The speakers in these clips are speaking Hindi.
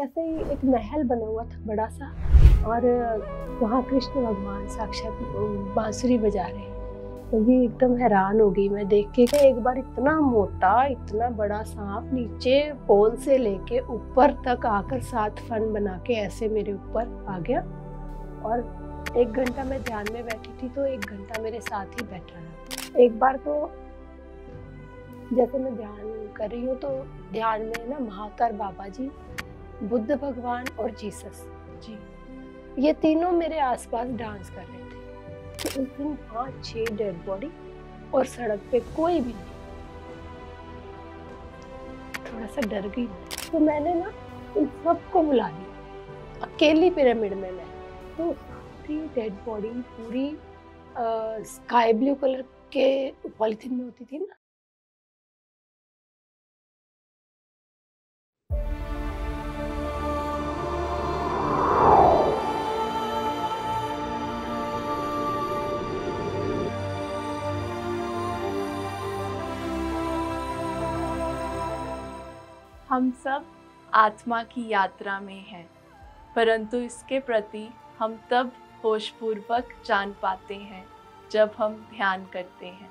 ऐसे ही एक महल बना हुआ था बड़ा सा और वहाँ कृष्ण भगवान साक्षात बांसुरी बजा रहे तो ये एकदम हैरान हो गई मैं देख के एक बार इतना मोटा इतना बड़ा सांप नीचे पोल से लेके ऊपर तक आकर सात फन बना के ऐसे मेरे ऊपर आ गया और एक घंटा मैं ध्यान में बैठी थी तो एक घंटा मेरे साथ ही बैठा रहा एक बार तो जैसे मैं ध्यान कर रही हूँ तो ध्यान में ना महाकार बाबा जी बुद्ध भगवान और जीसस जी ये तीनों मेरे आसपास डांस कर रहे थे तो उस दिन पांच छह डेड बॉडी और सड़क पे कोई भी नहीं थोड़ा सा डर गई तो मैंने ना उन सबको बुला लिया अकेली पिरामिड में मैं तो सारी डेड बॉडी पूरी स्काई ब्लू कलर के पॉलिथीन में होती थी ना हम सब आत्मा की यात्रा में हैं परंतु इसके प्रति हम तब होशपूर्वक जान पाते हैं जब हम ध्यान करते हैं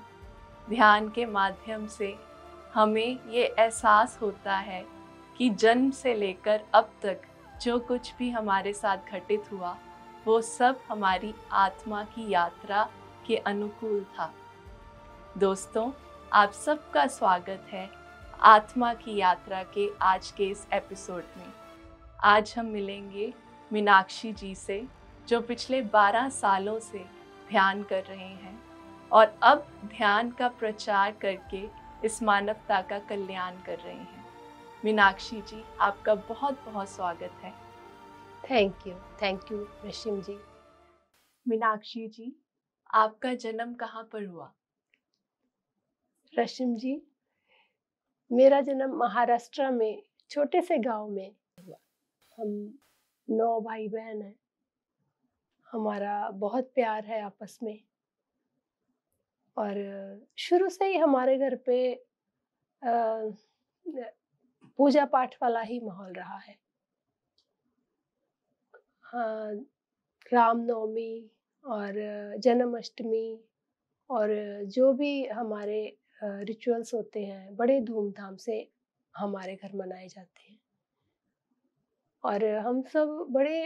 ध्यान के माध्यम से हमें ये एहसास होता है कि जन्म से लेकर अब तक जो कुछ भी हमारे साथ घटित हुआ वो सब हमारी आत्मा की यात्रा के अनुकूल था दोस्तों आप सबका स्वागत है आत्मा की यात्रा के आज के इस एपिसोड में आज हम मिलेंगे मीनाक्षी जी से जो पिछले 12 सालों से ध्यान कर रहे हैं और अब ध्यान का प्रचार करके इस मानवता का कल्याण कर रहे हैं मीनाक्षी जी आपका बहुत बहुत स्वागत है thank you thank you Rashmi ji Meenakshi ji आपका जन्म कहाँ पर हुआ रशिम जी मेरा जन्म महाराष्ट्र में छोटे से गांव में हुआ हम नौ भाई बहन हैं हमारा बहुत प्यार है आपस में और शुरू से ही हमारे घर पे पूजा पाठ वाला ही माहौल रहा है हाँ रामनवमी और जन्माष्टमी और जो भी हमारे रिचुअल्स होते हैं बड़े धूमधाम से हमारे घर मनाए जाते हैं और हम सब बड़े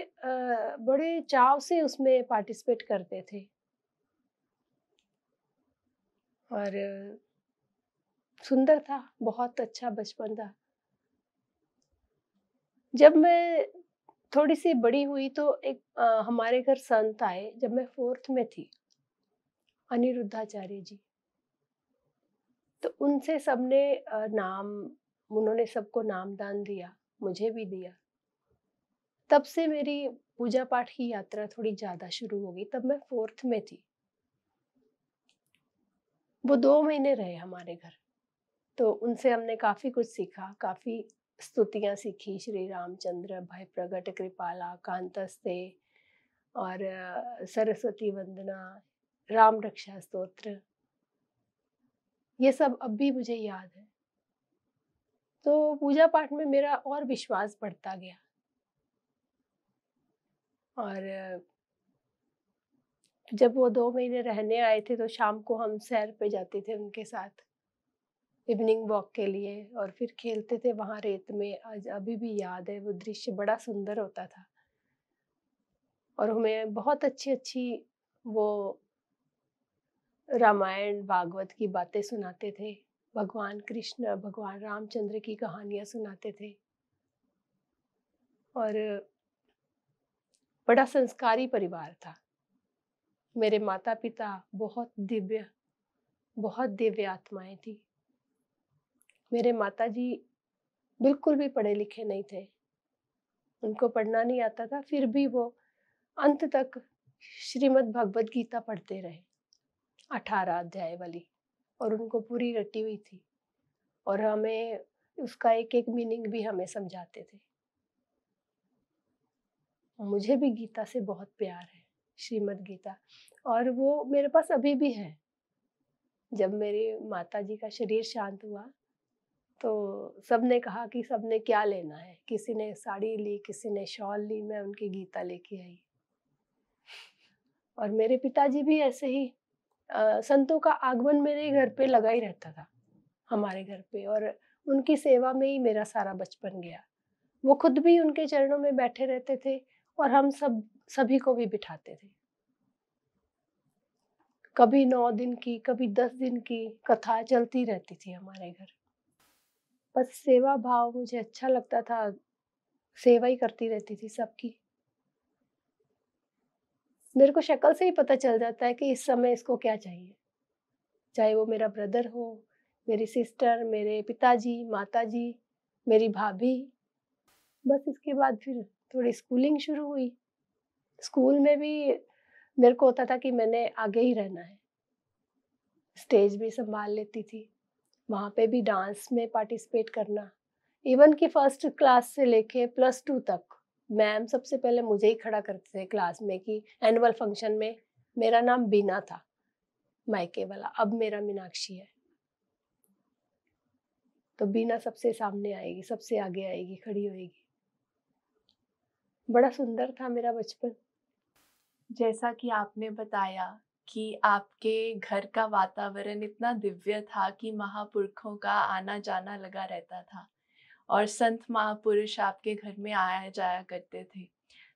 बड़े चाव से उसमें पार्टिसिपेट करते थे और सुंदर था बहुत अच्छा बचपन था जब मैं थोड़ी सी बड़ी हुई तो एक आ, हमारे घर संत आए जब मैं फोर्थ में थी अनिरुद्धाचार्य जी तो उनसे सबने नाम उन्होंने सबको नाम दान दिया मुझे भी दिया तब से मेरी पूजा पाठ की यात्रा थोड़ी ज़्यादा शुरू हो गई तब मैं फोर्थ में थी वो दो महीने रहे हमारे घर तो उनसे हमने काफ़ी कुछ सीखा काफ़ी स्तुतियां सीखी श्री रामचंद्र भय प्रगट कृपाला कांतस्ते और सरस्वती वंदना राम रक्षा स्तोत्र ये सब अब भी मुझे याद है तो पूजा पाठ में मेरा और विश्वास बढ़ता गया और जब वो दो महीने रहने आए थे तो शाम को हम सैर पे जाते थे उनके साथ इवनिंग वॉक के लिए और फिर खेलते थे वहाँ रेत में आज अभी भी याद है वो दृश्य बड़ा सुंदर होता था और हमें बहुत अच्छी अच्छी वो रामायण भागवत की बातें सुनाते थे भगवान कृष्ण भगवान रामचंद्र की कहानियाँ सुनाते थे और बड़ा संस्कारी परिवार था मेरे माता पिता बहुत दिव्य बहुत दिव्य आत्माएं थी मेरे माता जी बिल्कुल भी पढ़े लिखे नहीं थे उनको पढ़ना नहीं आता था फिर भी वो अंत तक श्रीमद् भगवद गीता पढ़ते रहे अठारह अध्याय वाली और उनको पूरी रटी हुई थी और हमें उसका एक एक मीनिंग भी हमें समझाते थे मुझे भी गीता से बहुत प्यार है श्रीमद् गीता और वो मेरे पास अभी भी है जब मेरे माता जी का शरीर शांत हुआ तो सब ने कहा कि सब ने क्या लेना है किसी ने साड़ी ली किसी ने शॉल ली मैं उनकी गीता लेके आई और मेरे पिताजी भी ऐसे ही संतों का आगमन मेरे घर पे लगा ही रहता था हमारे घर पे और उनकी सेवा में ही मेरा सारा बचपन गया वो खुद भी उनके चरणों में बैठे रहते थे और हम सब सभी को भी बिठाते थे कभी नौ दिन की कभी दस दिन की कथा चलती रहती थी हमारे घर बस सेवा भाव मुझे अच्छा लगता था सेवा ही करती रहती थी सबकी मेरे को शक्ल से ही पता चल जाता है कि इस समय इसको क्या चाहिए चाहे वो मेरा ब्रदर हो मेरी सिस्टर मेरे पिताजी माताजी मेरी भाभी बस इसके बाद फिर थोड़ी स्कूलिंग शुरू हुई स्कूल में भी मेरे को होता था कि मैंने आगे ही रहना है स्टेज भी संभाल लेती थी वहाँ पे भी डांस में पार्टिसिपेट करना इवन कि फर्स्ट क्लास से लेके प्लस टू तक मैम सबसे पहले मुझे ही खड़ा करते थे क्लास में कि एनुअल फंक्शन में मेरा नाम बीना था मायके वाला अब मेरा मीनाक्षी है तो बीना सबसे सामने आएगी सबसे आगे आएगी खड़ी होएगी बड़ा सुंदर था मेरा बचपन जैसा कि आपने बताया कि आपके घर का वातावरण इतना दिव्य था कि महापुरखों का आना जाना लगा रहता था और संत महापुरुष आपके घर में आया जाया करते थे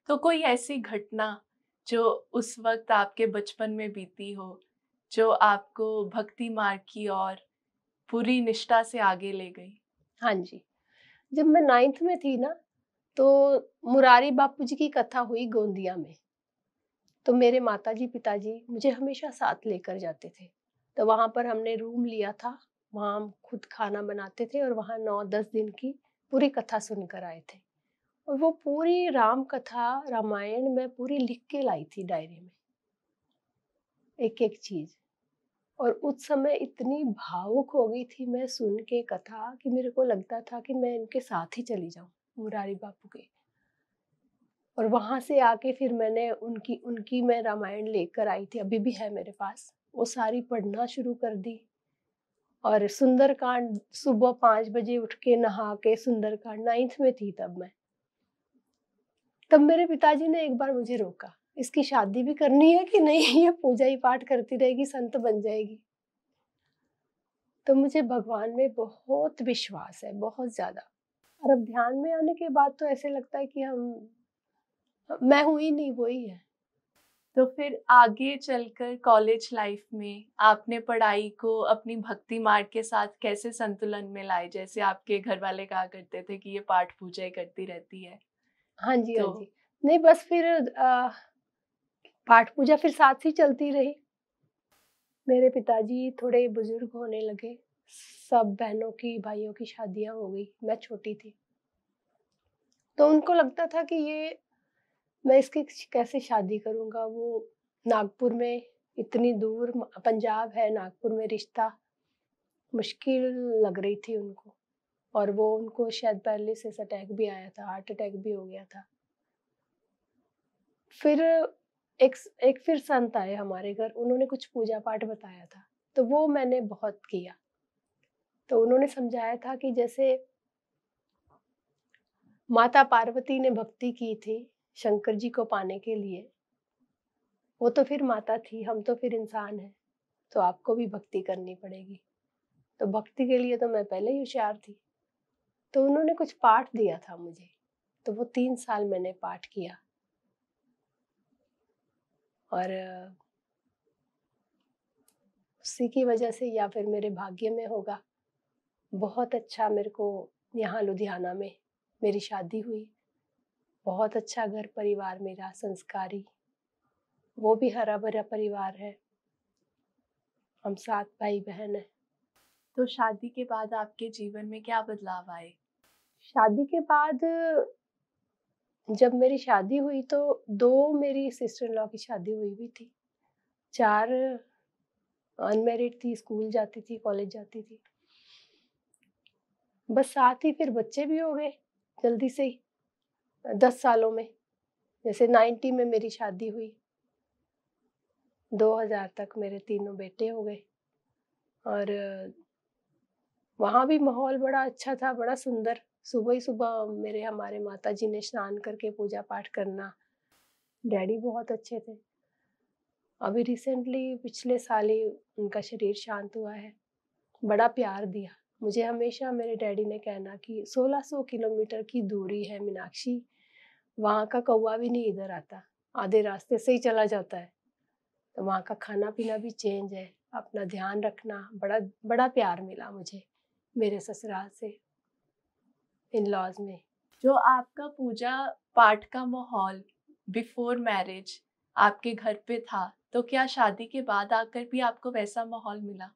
तो कोई ऐसी घटना जो उस वक्त आपके बचपन में बीती हो जो आपको भक्ति मार्ग की और पूरी निष्ठा से आगे ले गई हाँ जी जब मैं नाइन्थ में थी ना तो मुरारी बापू जी की कथा हुई गोंदिया में तो मेरे माता जी पिताजी मुझे हमेशा साथ लेकर जाते थे तो वहाँ पर हमने रूम लिया था वहाँ हम खुद खाना बनाते थे और वहाँ नौ दस दिन की पूरी कथा सुनकर आए थे और वो पूरी राम कथा रामायण मैं पूरी लिख के लाई थी डायरी में एक एक चीज़ और उस समय इतनी भावुक हो गई थी मैं सुन के कथा कि मेरे को लगता था कि मैं इनके साथ ही चली जाऊं मुरारी बापू के और वहाँ से आके फिर मैंने उनकी उनकी मैं रामायण लेकर आई थी अभी भी है मेरे पास वो सारी पढ़ना शुरू कर दी और सुंदरकांड सुबह पांच बजे उठ के नहा के सुंदरकांड नाइन्थ में थी तब मैं तब मेरे पिताजी ने एक बार मुझे रोका इसकी शादी भी करनी है कि नहीं ये पूजा ही पाठ करती रहेगी संत बन जाएगी तो मुझे भगवान में बहुत विश्वास है बहुत ज़्यादा और अब ध्यान में आने के बाद तो ऐसे लगता है कि हम मैं हुई नहीं वो ही है तो फिर आगे चलकर कॉलेज लाइफ में आपने पढ़ाई को अपनी भक्ति मार्ग के साथ कैसे संतुलन में लाए जैसे आपके घर वाले कहा करते थे कि ये पाठ पूजा करती रहती है हाँ जी हाँ तो, हाँ जी नहीं बस फिर पाठ पूजा फिर साथ ही चलती रही मेरे पिताजी थोड़े बुजुर्ग होने लगे सब बहनों की भाइयों की शादियां हो गई मैं छोटी थी तो उनको लगता था कि ये मैं इसकी कैसे शादी करूंगा वो नागपुर में इतनी दूर पंजाब है नागपुर में रिश्ता मुश्किल लग रही थी उनको और वो उनको शायद पहले से अटैक भी आया था हार्ट अटैक भी हो गया था फिर एक एक फिर संत आए हमारे घर उन्होंने कुछ पूजा पाठ बताया था तो वो मैंने बहुत किया तो उन्होंने समझाया था कि जैसे माता पार्वती ने भक्ति की थी शंकर जी को पाने के लिए वो तो फिर माता थी हम तो फिर इंसान हैं तो आपको भी भक्ति करनी पड़ेगी तो भक्ति के लिए तो मैं पहले ही होशियार थी तो उन्होंने कुछ पाठ दिया था मुझे तो वो तीन साल मैंने पाठ किया और उसी की वजह से या फिर मेरे भाग्य में होगा बहुत अच्छा मेरे को यहाँ लुधियाना में मेरी शादी हुई बहुत अच्छा घर परिवार मेरा संस्कारी वो भी हरा भरा परिवार है हम सात भाई बहन हैं तो शादी के बाद आपके जीवन में क्या बदलाव आए शादी के बाद जब मेरी शादी हुई तो दो मेरी सिस्टर लॉ की शादी हुई भी थी चार अनमेरिड थी स्कूल जाती थी कॉलेज जाती थी बस साथ ही फिर बच्चे भी हो गए जल्दी से ही दस सालों में जैसे नाइन्टी में मेरी शादी हुई दो हज़ार तक मेरे तीनों बेटे हो गए और वहाँ भी माहौल बड़ा अच्छा था बड़ा सुंदर सुबह ही सुबह मेरे हमारे माता जी ने स्नान करके पूजा पाठ करना डैडी बहुत अच्छे थे अभी रिसेंटली पिछले साल ही उनका शरीर शांत हुआ है बड़ा प्यार दिया मुझे हमेशा मेरे डैडी ने कहना कि 1600 किलोमीटर की दूरी है मीनाक्षी वहाँ का कौवा भी नहीं इधर आता आधे रास्ते से ही चला जाता है तो वहाँ का खाना पीना भी चेंज है अपना ध्यान रखना बड़ा बड़ा प्यार मिला मुझे मेरे ससुराल से इन लॉज में जो आपका पूजा पाठ का माहौल बिफोर मैरिज आपके घर पे था तो क्या शादी के बाद आकर भी आपको वैसा माहौल मिला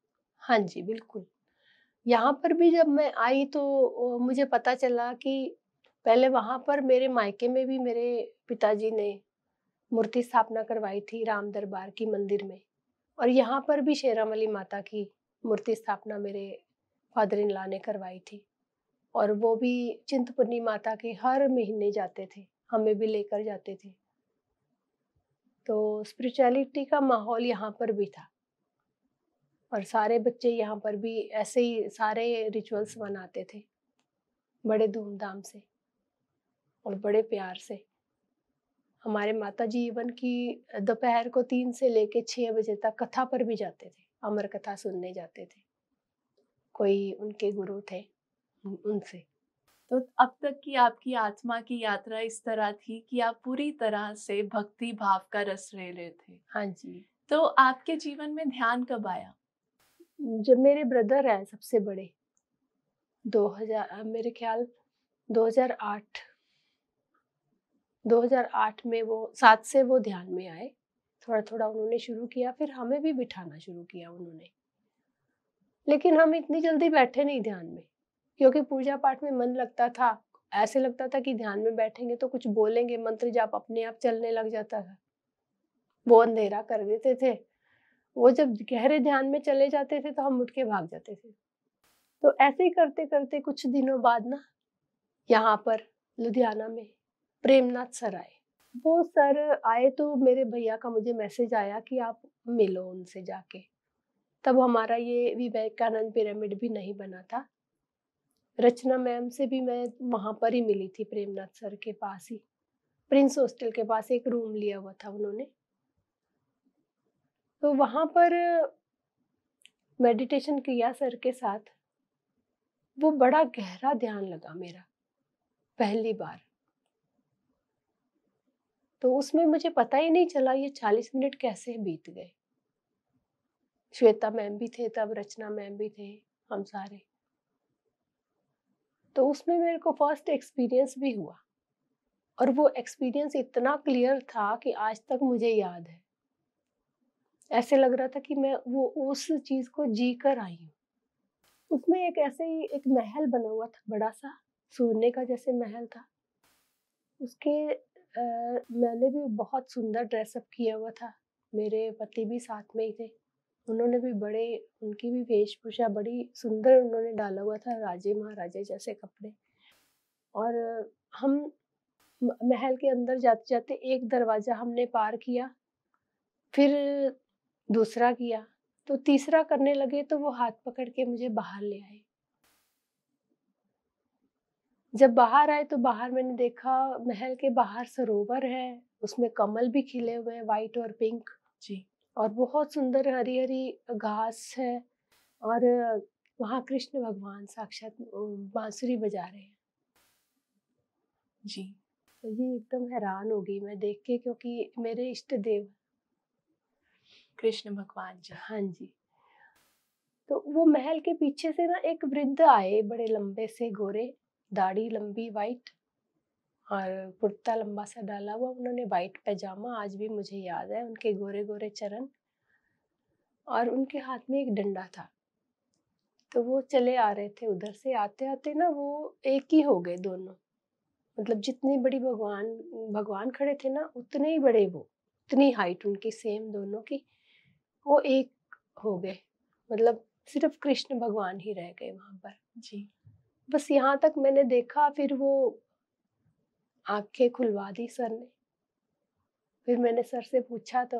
हाँ जी बिल्कुल यहाँ पर भी जब मैं आई तो मुझे पता चला कि पहले वहाँ पर मेरे मायके में भी मेरे पिताजी ने मूर्ति स्थापना करवाई थी राम दरबार की मंदिर में और यहाँ पर भी शेरावली माता की मूर्ति स्थापना मेरे फादर इन ला ने करवाई थी और वो भी चिंतपूर्णी माता के हर महीने जाते थे हमें भी लेकर जाते थे तो स्पिरिचुअलिटी का माहौल यहाँ पर भी था और सारे बच्चे यहाँ पर भी ऐसे ही सारे रिचुअल्स मनाते थे बड़े धूमधाम से और बड़े प्यार से हमारे माता जी इवन की दोपहर को तीन से लेके छः बजे तक कथा पर भी जाते थे अमर कथा सुनने जाते थे कोई उनके गुरु थे उनसे तो अब तक की आपकी आत्मा की यात्रा इस तरह थी कि आप पूरी तरह से भक्ति भाव का रस ले रहे थे हाँ जी तो आपके जीवन में ध्यान कब आया जब मेरे ब्रदर हैं सबसे बड़े 2000 मेरे ख्याल 2008 2008 में वो सात से वो ध्यान में आए थोड़ा थोड़ा उन्होंने शुरू किया फिर हमें भी बिठाना शुरू किया उन्होंने लेकिन हम इतनी जल्दी बैठे नहीं ध्यान में क्योंकि पूजा पाठ में मन लगता था ऐसे लगता था कि ध्यान में बैठेंगे तो कुछ बोलेंगे मंत्र जाप अपने आप चलने लग जाता था वो अंधेरा कर देते थे वो जब गहरे ध्यान में चले जाते थे तो हम उठ के भाग जाते थे तो ऐसे ही करते करते कुछ दिनों बाद ना यहाँ पर लुधियाना में प्रेमनाथ सर आए वो सर आए तो मेरे भैया का मुझे मैसेज आया कि आप मिलो उनसे जाके तब हमारा ये विवेकानंद पिरामिड भी नहीं बना था रचना मैम से भी मैं वहाँ पर ही मिली थी प्रेमनाथ सर के पास ही प्रिंस हॉस्टल के पास एक रूम लिया हुआ था उन्होंने तो वहाँ पर मेडिटेशन किया सर के साथ वो बड़ा गहरा ध्यान लगा मेरा पहली बार तो उसमें मुझे पता ही नहीं चला ये चालीस मिनट कैसे बीत गए श्वेता मैम भी थे तब रचना मैम भी थे हम सारे तो उसमें मेरे को फर्स्ट एक्सपीरियंस भी हुआ और वो एक्सपीरियंस इतना क्लियर था कि आज तक मुझे याद है ऐसे लग रहा था कि मैं वो उस चीज़ को जी कर आई हूँ उसमें एक ऐसे ही एक महल बना हुआ था बड़ा सा सोने का जैसे महल था उसके मैंने भी बहुत सुंदर ड्रेसअप किया हुआ था मेरे पति भी साथ में ही थे उन्होंने भी बड़े उनकी भी वेशभूषा बड़ी सुंदर उन्होंने डाला हुआ था राजे महाराजे जैसे कपड़े और हम महल के अंदर जाते जाते एक दरवाज़ा हमने पार किया फिर दूसरा किया तो तीसरा करने लगे तो वो हाथ पकड़ के मुझे बाहर ले आए जब बाहर आए तो बाहर मैंने देखा महल के बाहर सरोवर है उसमें कमल भी खिले हुए हैं वाइट और पिंक जी और बहुत सुंदर हरी हरी घास है और वहाँ कृष्ण भगवान साक्षात बांसुरी बजा रहे हैं जी तो ये एकदम हैरान हो गई मैं देख के क्योंकि मेरे इष्ट देव कृष्ण भगवान जी हाँ जी तो वो महल के पीछे से ना एक वृद्ध आए बड़े लंबे से गोरे दाढ़ी लंबी वाइट और कुर्ता लंबा सा डाला हुआ उन्होंने वाइट पैजामा आज भी मुझे याद है उनके गोरे गोरे चरण और उनके हाथ में एक डंडा था तो वो चले आ रहे थे उधर से आते आते ना वो एक ही हो गए दोनों मतलब जितनी बड़ी भगवान भगवान खड़े थे ना उतने ही बड़े वो उतनी हाइट उनकी सेम दोनों की वो एक हो गए मतलब सिर्फ कृष्ण भगवान ही रह गए वहाँ पर जी बस यहाँ तक मैंने देखा फिर वो आंखें खुलवा दी सर ने फिर मैंने सर से पूछा तो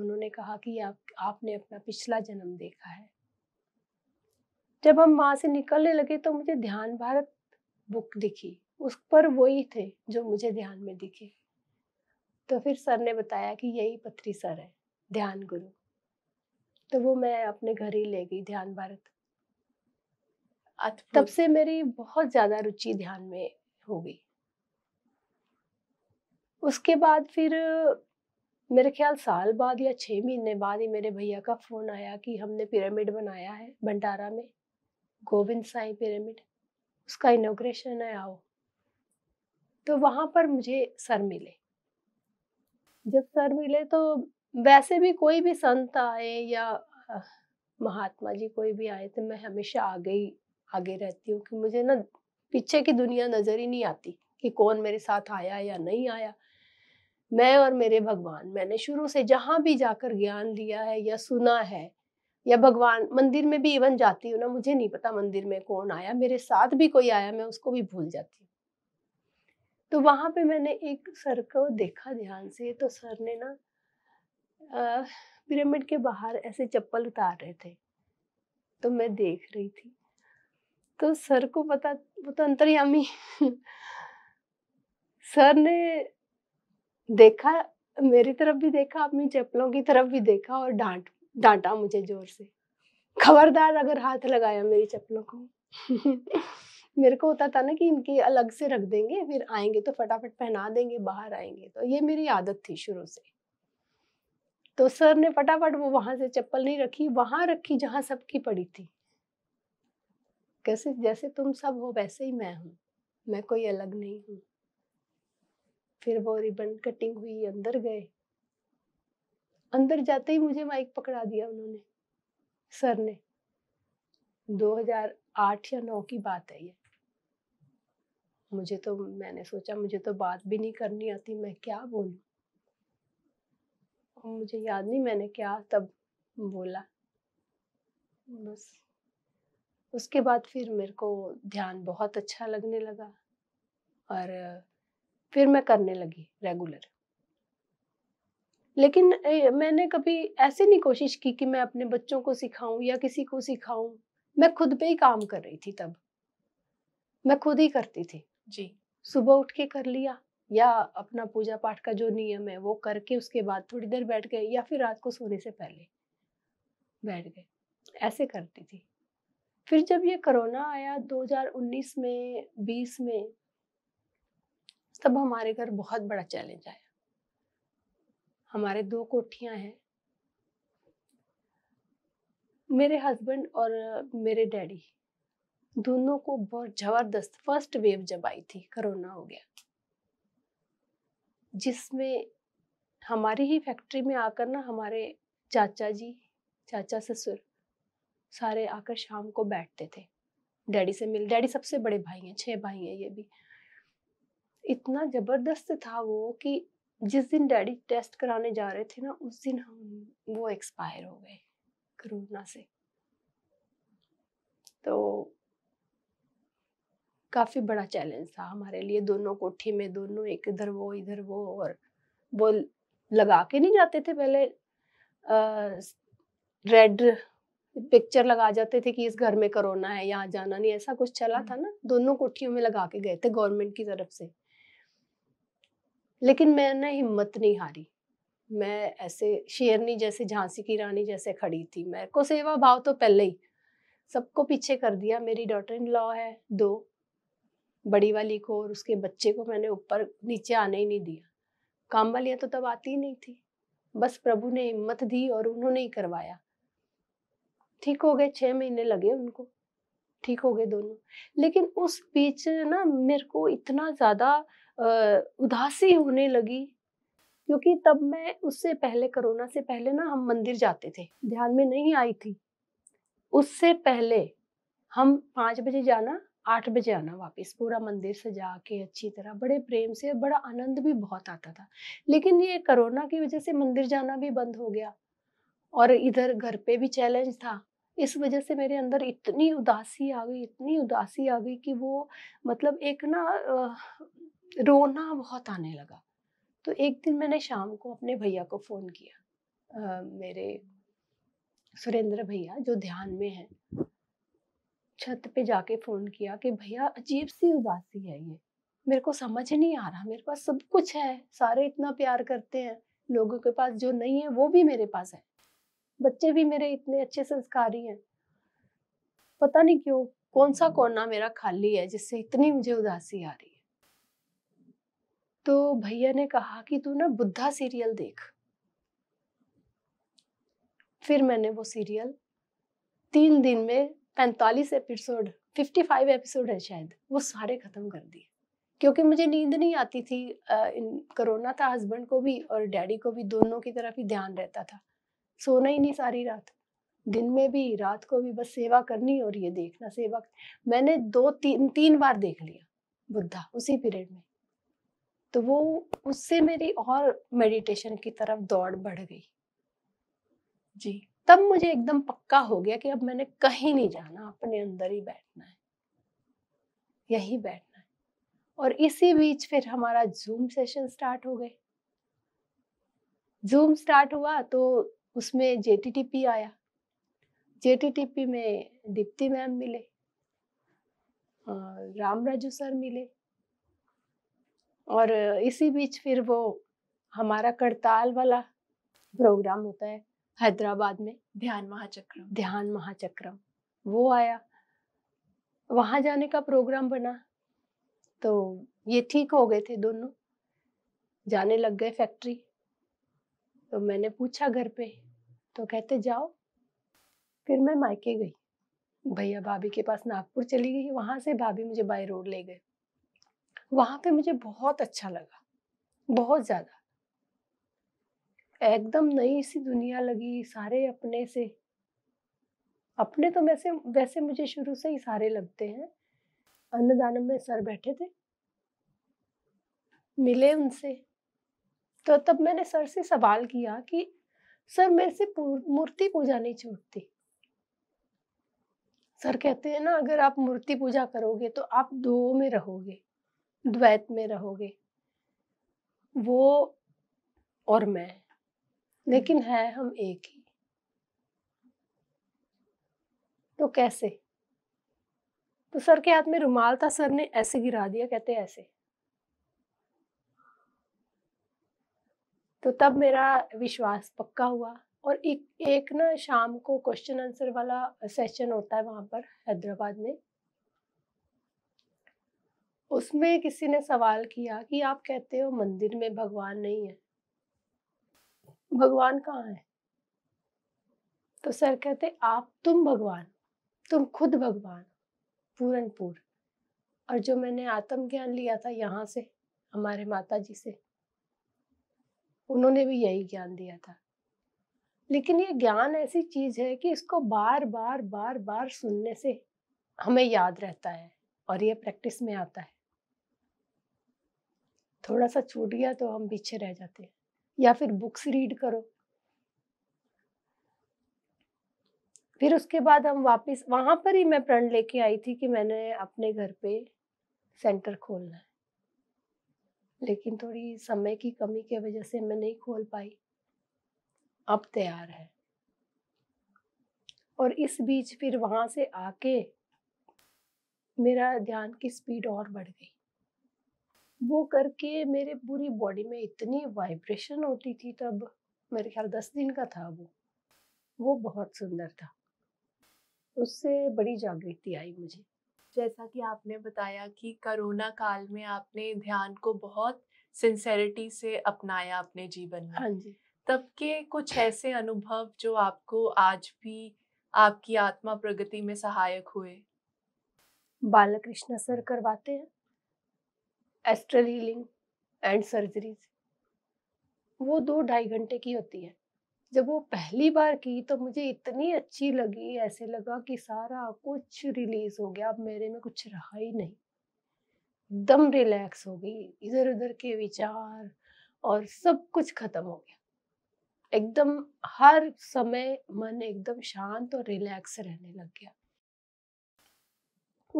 उन्होंने कहा कि आप आपने अपना पिछला जन्म देखा है जब हम वहाँ से निकलने लगे तो मुझे ध्यान भारत बुक दिखी उस पर वही थे जो मुझे ध्यान में दिखे तो फिर सर ने बताया कि यही पत्री सर है ध्यान गुरु तो वो मैं अपने घर ही ले गई ध्यान भारत तब से मेरी बहुत ज़्यादा रुचि ध्यान में हो गई उसके बाद फिर मेरे ख्याल साल बाद या छः महीने बाद ही मेरे भैया का फ़ोन आया कि हमने पिरामिड बनाया है भंडारा में गोविंद साई पिरामिड उसका इनोग्रेशन है आओ तो वहाँ पर मुझे सर मिले जब सर मिले तो वैसे भी कोई भी संत आए या महात्मा जी कोई भी आए तो मैं हमेशा आगे ही आगे रहती हूँ कि मुझे ना पीछे की दुनिया नज़र ही नहीं आती कि कौन मेरे साथ आया या नहीं आया मैं और मेरे भगवान मैंने शुरू से जहाँ भी जाकर ज्ञान लिया है या सुना है या भगवान मंदिर में भी इवन जाती हूँ ना मुझे नहीं पता मंदिर में कौन आया मेरे साथ भी कोई आया मैं उसको भी भूल जाती हूँ तो वहां पे मैंने एक सर को देखा ध्यान से तो सर ने ना पिरामिड के बाहर ऐसे चप्पल उतार रहे थे तो मैं देख रही थी तो सर को पता वो तो अंतर्यामी सर ने देखा मेरी तरफ भी देखा अपनी चप्पलों की तरफ भी देखा और डांट डांटा मुझे जोर से खबरदार अगर हाथ लगाया मेरी चप्पलों को मेरे को होता था ना कि इनकी अलग से रख देंगे फिर आएंगे तो फटाफट पहना देंगे बाहर आएंगे तो ये मेरी आदत थी शुरू से तो सर ने फटाफट वो वहां से चप्पल नहीं रखी वहां रखी जहां सबकी पड़ी थी कैसे जैसे तुम सब हो वैसे ही मैं हूँ मैं कोई अलग नहीं हूँ फिर वो रिबन कटिंग हुई अंदर गए अंदर जाते ही मुझे माइक पकड़ा दिया उन्होंने सर ने 2008 या 9 की बात है ये मुझे तो मैंने सोचा मुझे तो बात भी नहीं करनी आती मैं क्या बोलूं मुझे याद नहीं मैंने क्या तब बोला बस उसके बाद फिर मेरे को ध्यान बहुत अच्छा लगने लगा और फिर मैं करने लगी रेगुलर लेकिन मैंने कभी ऐसे नहीं कोशिश की कि मैं अपने बच्चों को सिखाऊं या किसी को सिखाऊं मैं खुद पे ही काम कर रही थी तब मैं खुद ही करती थी जी सुबह उठ के कर लिया या अपना पूजा पाठ का जो नियम है वो करके उसके बाद थोड़ी देर बैठ गए या फिर रात को सोने से पहले बैठ गए ऐसे करती थी फिर जब ये कोरोना आया 2019 में 20 में तब हमारे घर बहुत बड़ा चैलेंज आया हमारे दो कोठियां हैं मेरे हस्बैंड और मेरे डैडी दोनों को बहुत जबरदस्त फर्स्ट वेव जब आई थी कोरोना हो गया जिसमें हमारी ही फैक्ट्री में आकर ना हमारे चाचा जी चाचा ससुर सारे आकर शाम को बैठते थे डैडी से मिल डैडी सबसे बड़े भाई हैं छह भाई हैं ये भी इतना जबरदस्त था वो कि जिस दिन डैडी टेस्ट कराने जा रहे थे ना उस दिन हम वो एक्सपायर हो गए कोरोना से तो काफ़ी बड़ा चैलेंज था हमारे लिए दोनों कोठी में दोनों एक इधर वो इधर वो और वो लगा के नहीं जाते थे पहले रेड पिक्चर लगा जाते थे कि इस घर में कोरोना है यहाँ जाना नहीं ऐसा कुछ चला हम्म। था ना दोनों कोठियों में लगा के गए थे गवर्नमेंट की तरफ से लेकिन मैंने हिम्मत नहीं हारी मैं ऐसे शेरनी जैसे झांसी की रानी जैसे खड़ी थी मेरे को सेवा भाव तो पहले ही सबको पीछे कर दिया मेरी डॉटर इन लॉ है दो बड़ी वाली को और उसके बच्चे को मैंने ऊपर नीचे आने ही नहीं दिया काम वालियाँ तो तब आती ही नहीं थी बस प्रभु ने हिम्मत दी और उन्होंने ही करवाया ठीक हो गए छः महीने लगे उनको ठीक हो गए दोनों लेकिन उस बीच ना मेरे को इतना ज़्यादा उदासी होने लगी क्योंकि तब मैं उससे पहले कोरोना से पहले ना हम मंदिर जाते थे ध्यान में नहीं आई थी उससे पहले हम पाँच बजे जाना आठ बजे आना वापस पूरा मंदिर सजा के अच्छी तरह बड़े प्रेम से बड़ा आनंद भी बहुत आता था लेकिन ये कोरोना की वजह से मंदिर जाना भी बंद हो गया और इधर घर पे भी चैलेंज था इस वजह से मेरे अंदर इतनी उदासी आ गई इतनी उदासी आ गई कि वो मतलब एक ना रोना बहुत आने लगा तो एक दिन मैंने शाम को अपने भैया को फ़ोन किया आ, मेरे सुरेंद्र भैया जो ध्यान में हैं छत पे जाके फ़ोन किया कि भैया अजीब सी उदासी है ये मेरे को समझ नहीं आ रहा मेरे पास सब कुछ है सारे इतना प्यार करते हैं लोगों के पास जो नहीं है वो भी मेरे पास है बच्चे भी मेरे इतने अच्छे संस्कारी हैं पता नहीं क्यों कौन सा कोना मेरा खाली है जिससे इतनी मुझे उदासी आ रही है तो भैया ने कहा कि तू ना बुद्धा सीरियल देख फिर मैंने वो सीरियल तीन दिन में पैंतालीस एपिसोड फिफ्टी फाइव एपिसोड है शायद वो सारे ख़त्म कर दिए क्योंकि मुझे नींद नहीं आती थी आ, इन कोरोना था हस्बैंड को भी और डैडी को भी दोनों की तरफ ही ध्यान रहता था सोना ही नहीं सारी रात दिन में भी रात को भी बस सेवा करनी और ये देखना सेवा मैंने दो तीन तीन बार देख लिया बुद्धा उसी पीरियड में तो वो उससे मेरी और मेडिटेशन की तरफ दौड़ बढ़ गई जी तब मुझे एकदम पक्का हो गया कि अब मैंने कहीं नहीं जाना अपने अंदर ही बैठना है यही बैठना है और इसी बीच फिर हमारा जूम सेशन स्टार्ट हो गए जूम स्टार्ट हुआ तो उसमें जे आया जे में दीप्ति मैम मिले राम राजू सर मिले और इसी बीच फिर वो हमारा करताल वाला प्रोग्राम होता है हैदराबाद में ध्यान महाचक्रम ध्यान महाचक्रम वो आया वहाँ जाने का प्रोग्राम बना तो ये ठीक हो गए थे दोनों जाने लग गए फैक्ट्री तो मैंने पूछा घर पे तो कहते जाओ फिर मैं मायके गई भैया भाभी के पास नागपुर चली गई वहां से भाभी मुझे बाय रोड ले गए वहां पे मुझे बहुत अच्छा लगा बहुत ज़्यादा एकदम नई सी दुनिया लगी सारे अपने से अपने तो वैसे वैसे मुझे शुरू से ही सारे लगते हैं अन्नदान में सर बैठे थे मिले उनसे तो तब मैंने सर से सवाल किया कि सर मेरे से मूर्ति पूजा नहीं छूटती सर कहते हैं ना अगर आप मूर्ति पूजा करोगे तो आप दो में रहोगे द्वैत में रहोगे वो और मैं लेकिन हम्म। है हम एक ही तो कैसे तो सर के हाथ में रुमाल था सर ने ऐसे गिरा दिया कहते ऐसे तो तब मेरा विश्वास पक्का हुआ और एक एक ना शाम को क्वेश्चन आंसर वाला सेशन होता है वहाँ पर हैदराबाद में उसमें किसी ने सवाल किया कि आप कहते हो मंदिर में भगवान नहीं है भगवान कहाँ है तो सर कहते आप तुम भगवान तुम खुद भगवान पूरन पूर और जो मैंने आत्म ज्ञान लिया था यहाँ से हमारे माता जी से उन्होंने भी यही ज्ञान दिया था लेकिन ये ज्ञान ऐसी चीज है कि इसको बार बार बार बार सुनने से हमें याद रहता है और ये प्रैक्टिस में आता है थोड़ा सा छूट गया तो हम पीछे रह जाते हैं या फिर बुक्स रीड करो फिर उसके बाद हम वापस वहां पर ही मैं प्रण लेके आई थी कि मैंने अपने घर पे सेंटर खोलना है लेकिन थोड़ी समय की कमी के वजह से मैं नहीं खोल पाई अब तैयार है और इस बीच फिर वहां से आके मेरा ध्यान की स्पीड और बढ़ गई वो करके मेरे पूरी बॉडी में इतनी वाइब्रेशन होती थी तब मेरे ख्याल दस दिन का था वो वो बहुत सुंदर था उससे बड़ी जागृति आई मुझे जैसा कि आपने बताया कि कोरोना काल में आपने ध्यान को बहुत सिंसेरिटी से अपनाया अपने जीवन में हाँ जी तब के कुछ ऐसे अनुभव जो आपको आज भी आपकी आत्मा प्रगति में सहायक हुए बालकृष्ण सर करवाते हैं एस्ट्रल हीलिंग एंड सर्जरीज वो दो ढाई घंटे की होती है जब वो पहली बार की तो मुझे इतनी अच्छी लगी ऐसे लगा कि सारा कुछ रिलीज हो गया अब मेरे में कुछ रहा ही नहीं एकदम रिलैक्स हो गई इधर उधर के विचार और सब कुछ खत्म हो गया एकदम हर समय मन एकदम शांत और रिलैक्स रहने लग गया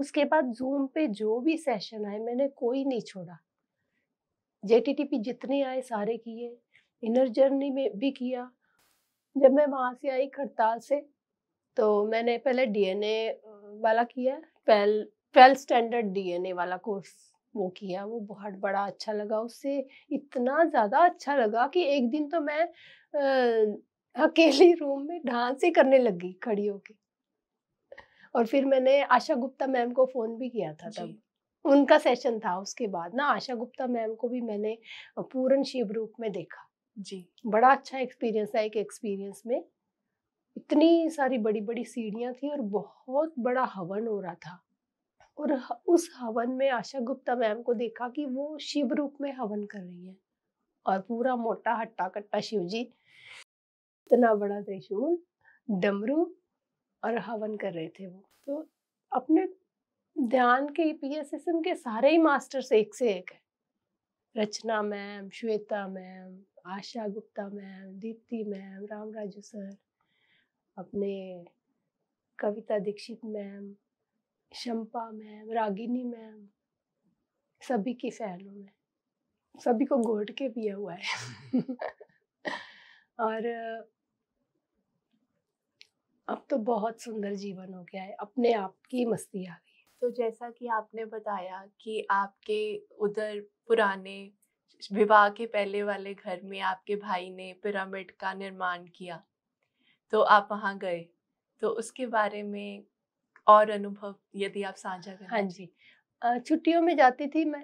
उसके बाद जूम पे जो भी सेशन आए मैंने कोई नहीं छोड़ा जेटीटीपी जितने आए सारे किए इनर जर्नी में भी किया जब मैं वहाँ से आई खड़ताल से तो मैंने पहले डीएनए वाला किया ट्वेल्व ट्वेल्थ स्टैंडर्ड डीएनए वाला कोर्स वो किया वो बहुत बड़ा अच्छा लगा उससे इतना ज़्यादा अच्छा लगा कि एक दिन तो मैं आ, अकेली रूम में डांस ही करने लगी खड़ी होके और फिर मैंने आशा गुप्ता मैम को फ़ोन भी किया था तब उनका सेशन था उसके बाद ना आशा गुप्ता मैम को भी मैंने पूर्ण शिव रूप में देखा जी बड़ा अच्छा एक्सपीरियंस था एक एक्सपीरियंस में इतनी सारी बड़ी बड़ी सीढ़ियाँ थी और बहुत बड़ा हवन हो रहा था और उस हवन में आशा गुप्ता मैम को देखा कि वो शिव रूप में हवन कर रही हैं और पूरा मोटा हट्टा कट्टा शिव जी इतना बड़ा त्रिशूल डमरू और हवन कर रहे थे वो तो अपने ध्यान के पी एस एस एम के सारे ही मास्टर्स एक से एक है Rachna ma'am Shweta ma'am Asha Gupta ma'am Deepti ma'am Ram Raju sir अपने Kavita Dikshit ma'am Shampa ma'am Ragini ma'am सभी की फ़ैन में सभी को घोट के पिया हुआ है और अब तो बहुत सुंदर जीवन हो गया है अपने आप की मस्ती आ गई तो जैसा कि आपने बताया कि आपके उधर पुराने विवाह के पहले वाले घर में आपके भाई ने पिरामिड का निर्माण किया तो आप वहाँ गए तो उसके बारे में और अनुभव यदि आप साझा करें हाँ जी छुट्टियों में जाती थी मैं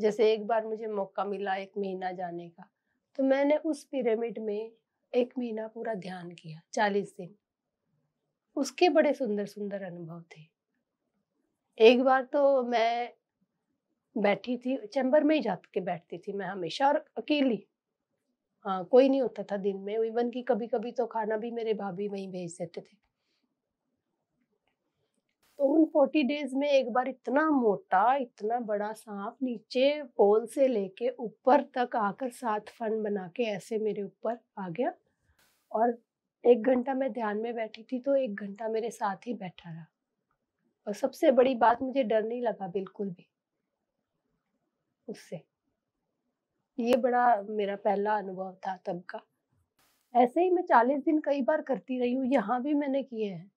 जैसे एक बार मुझे मौका मिला एक महीना जाने का तो मैंने उस पिरामिड में एक महीना पूरा ध्यान किया चालीस दिन उसके बड़े सुंदर सुंदर अनुभव थे एक बार तो मैं बैठी थी चैम्बर में ही जा के बैठती थी मैं हमेशा और अकेली हाँ कोई नहीं होता था दिन में इवन की कभी कभी तो खाना भी मेरे भाभी वहीं भेज देते थे तो उन फोर्टी डेज में एक बार इतना मोटा इतना बड़ा सांप नीचे पोल से लेके ऊपर तक आकर सात फन बना के ऐसे मेरे ऊपर आ गया और एक घंटा मैं ध्यान में बैठी थी तो एक घंटा मेरे साथ ही बैठा रहा और सबसे बड़ी बात मुझे डर नहीं लगा बिल्कुल भी उससे ये बड़ा मेरा पहला अनुभव था तब का ऐसे ही मैं चालीस दिन कई बार करती रही हूँ यहाँ भी मैंने किए हैं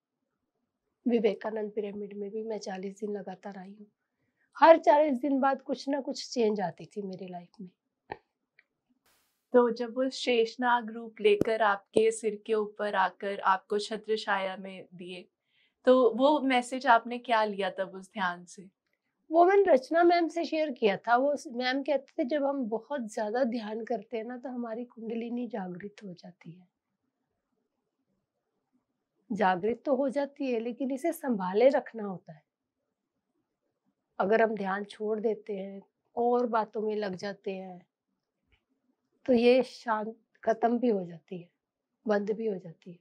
विवेकानंद पिरामिड में भी मैं चालीस दिन लगातार आई हूँ हर चालीस दिन बाद कुछ ना कुछ चेंज आती थी मेरी लाइफ में तो जब वो शेषनाग रूप लेकर आपके सिर के ऊपर आकर आपको छत्रछाया में दिए तो वो मैसेज आपने क्या लिया तब उस ध्यान से वो मैंने रचना मैम से शेयर किया था वो मैम कहते थे जब हम बहुत ज़्यादा ध्यान करते हैं ना तो हमारी कुंडलिनी जागृत हो जाती है जागृत तो हो जाती है लेकिन इसे संभाले रखना होता है अगर हम ध्यान छोड़ देते हैं और बातों में लग जाते हैं तो ये शांत खत्म भी हो जाती है बंद भी हो जाती है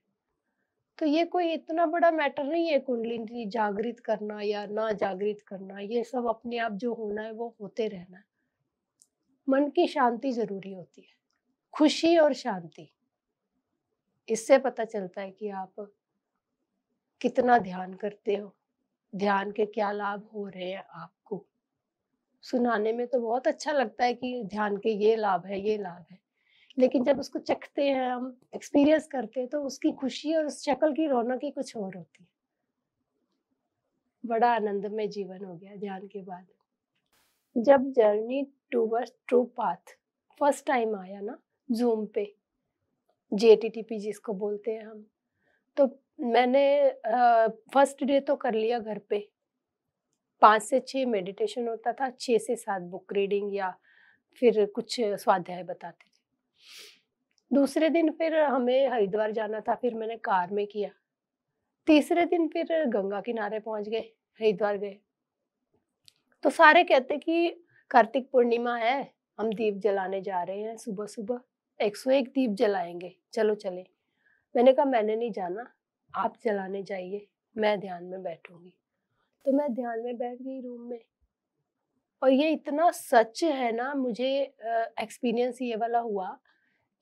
तो ये कोई इतना बड़ा मैटर नहीं है कुंडलिनी जागृत करना या ना जागृत करना ये सब अपने आप जो होना है वो होते रहना है मन की शांति जरूरी होती है खुशी और शांति इससे पता चलता है कि आप कितना ध्यान करते हो ध्यान के क्या लाभ हो रहे हैं आपको सुनाने में तो बहुत अच्छा लगता है कि ध्यान के ये लाभ है ये लाभ है लेकिन जब उसको चखते हैं हम एक्सपीरियंस करते हैं तो उसकी खुशी और उस शक्ल की रौनक ही कुछ और होती है बड़ा आनंदमय जीवन हो गया ध्यान के बाद जब journey towards true path first time आया ना जूम पे जे जिसको बोलते हैं हम तो मैंने फर्स्ट डे तो कर लिया घर पे पाँच से छः मेडिटेशन होता था छः से सात बुक रीडिंग या फिर कुछ स्वाध्याय बताते दूसरे दिन फिर हमें हरिद्वार जाना था फिर मैंने कार में किया तीसरे दिन फिर गंगा किनारे पहुंच गए हरिद्वार गए तो सारे कहते कि कार्तिक पूर्णिमा है हम दीप जलाने जा रहे हैं सुबह सुबह एक सौ एक दीप जलाएंगे चलो चले मैंने कहा मैंने नहीं जाना आप जलाने जाइए मैं ध्यान में बैठूंगी तो मैं ध्यान में बैठ गई रूम में और ये इतना सच है ना मुझे एक्सपीरियंस ये वाला हुआ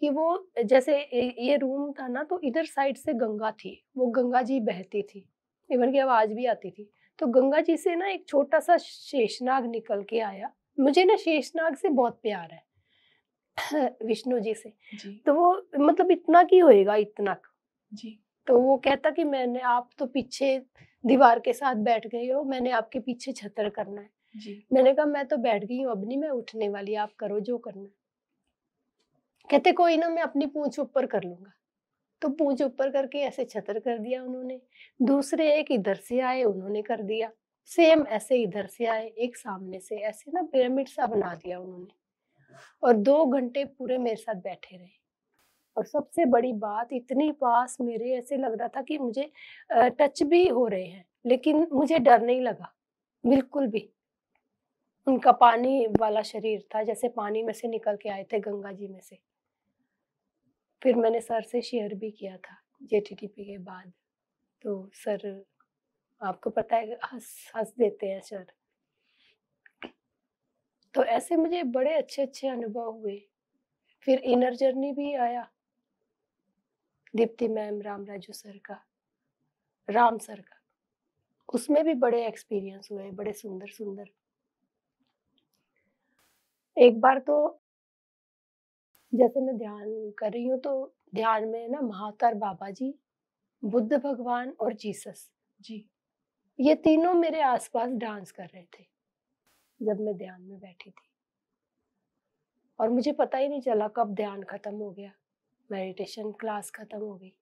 कि वो जैसे ये रूम था ना तो इधर साइड से गंगा थी वो गंगा जी बहती थी इवन की आवाज़ भी आती थी तो गंगा जी से ना एक छोटा सा शेषनाग निकल के आया मुझे ना शेषनाग से बहुत प्यार है विष्णु जी से जी। तो वो मतलब इतना की होएगा इतना जी तो वो कहता कि मैंने आप तो पीछे दीवार के साथ बैठ गए हो मैंने आपके पीछे छतर करना है जी मैंने कहा मैं तो बैठ गई हूँ अब नहीं मैं उठने वाली आप करो जो करना है कहते कोई ना मैं अपनी पूंछ ऊपर कर लूंगा तो पूंछ ऊपर करके ऐसे छतर कर दिया उन्होंने दूसरे एक इधर से आए उन्होंने कर दिया सेम ऐसे इधर से आए एक सामने से ऐसे ना पिरामिड सा बना दिया उन्होंने और दो घंटे पूरे मेरे साथ बैठे रहे और सबसे बड़ी बात इतनी पास मेरे ऐसे लग रहा था कि मुझे टच भी हो रहे हैं लेकिन मुझे डर नहीं लगा बिल्कुल भी उनका पानी वाला शरीर था जैसे पानी में से निकल के आए थे गंगा जी में से फिर मैंने सर से शेयर भी किया था जे के बाद तो सर आपको पता है हंस हंस देते हैं सर तो ऐसे मुझे बड़े अच्छे अच्छे अनुभव हुए फिर इनर जर्नी भी आया दीप्ति मैम राम राजू सर का राम सर का उसमें भी बड़े एक्सपीरियंस हुए बड़े सुंदर सुंदर एक बार तो जैसे मैं ध्यान कर रही हूँ तो ध्यान में ना महातार बाबा जी बुद्ध भगवान और जीसस जी ये तीनों मेरे आसपास डांस कर रहे थे जब मैं ध्यान में बैठी थी और मुझे पता ही नहीं चला कब ध्यान खत्म हो गया मेडिटेशन क्लास खत्म हो गई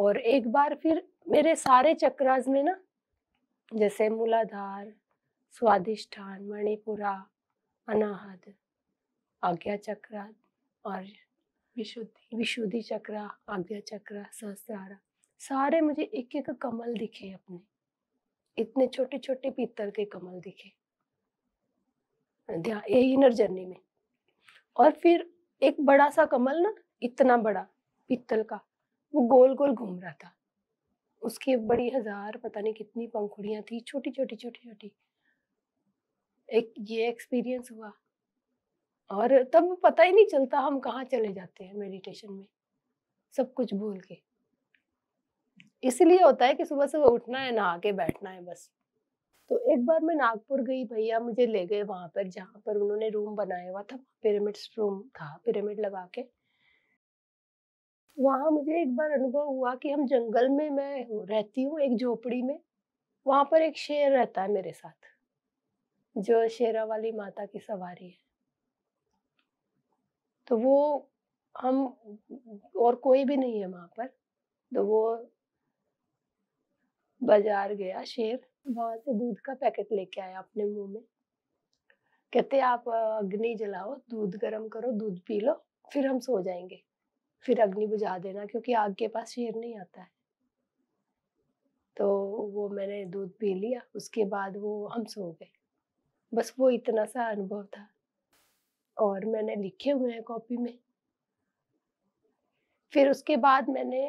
और एक बार फिर मेरे सारे चक्रास में ना जैसे मूलाधार स्वादिष्ठान मणिपुरा अनाहद आज्ञा चक्र और विशुद्धि विशुद्धि चक्र आज्ञा चक्र सहस्रारा सारे मुझे एक एक कमल दिखे अपने इतने छोटे छोटे पीतल के कमल दिखे यही इनर जर्नी में और फिर एक बड़ा सा कमल ना इतना बड़ा पीतल का वो गोल गोल घूम रहा था उसकी बड़ी हजार पता नहीं कितनी पंखुड़ियाँ थी छोटी छोटी छोटी छोटी एक ये एक्सपीरियंस हुआ और तब पता ही नहीं चलता हम कहाँ चले जाते हैं मेडिटेशन में सब कुछ भूल के इसलिए होता है कि सुबह सुबह उठना है नहा के बैठना है बस तो एक बार मैं नागपुर गई भैया मुझे ले गए वहाँ पर जहाँ पर उन्होंने रूम बनाया हुआ था पिरामिड्स रूम था पिरामिड लगा के वहाँ मुझे एक बार अनुभव हुआ कि हम जंगल में मैं रहती हूँ एक झोपड़ी में वहाँ पर एक शेर रहता है मेरे साथ जो शेरा वाली माता की सवारी है तो वो हम और कोई भी नहीं है वहां पर तो वो बाजार गया शेर वहां से दूध का पैकेट लेके आया अपने मुंह में कहते आप अग्नि जलाओ दूध गर्म करो दूध पी लो फिर हम सो जाएंगे फिर अग्नि बुझा देना क्योंकि आग के पास शेर नहीं आता है तो वो मैंने दूध पी लिया उसके बाद वो हम सो गए बस वो इतना सा अनुभव था और मैंने लिखे हुए हैं कॉपी में फिर उसके बाद मैंने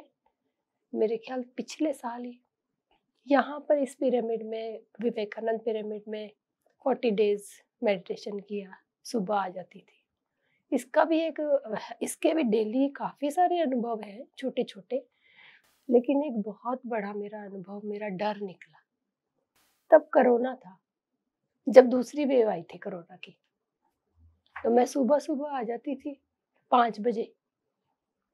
मेरे ख्याल पिछले साल ही यहाँ पर इस पिरामिड में विवेकानंद पिरामिड में फोर्टी डेज मेडिटेशन किया सुबह आ जाती थी इसका भी एक इसके भी डेली काफ़ी सारे अनुभव हैं छोटे छोटे लेकिन एक बहुत बड़ा मेरा अनुभव मेरा डर निकला तब करोना था जब दूसरी वेव आई थी कोरोना की तो मैं सुबह सुबह आ जाती थी पाँच बजे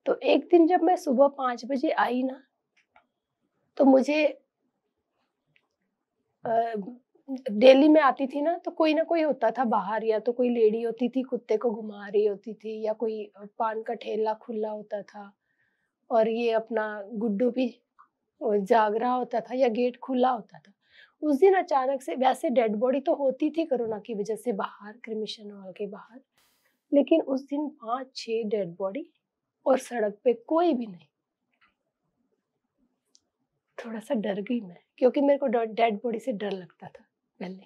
तो एक दिन जब मैं सुबह पाँच बजे आई ना तो मुझे डेली में आती थी ना तो कोई ना कोई होता था बाहर या तो कोई लेडी होती थी कुत्ते को घुमा रही होती थी या कोई पान का ठेला खुला होता था और ये अपना गुड्डू भी जाग रहा होता था या गेट खुला होता था उस दिन अचानक से वैसे डेड बॉडी तो होती थी कोरोना की वजह से बाहर क्रिमिशन हॉल के बाहर लेकिन उस दिन पांच छह डेड बॉडी और सड़क पे कोई भी नहीं थोड़ा सा डर गई मैं क्योंकि मेरे को डेड बॉडी से डर लगता था पहले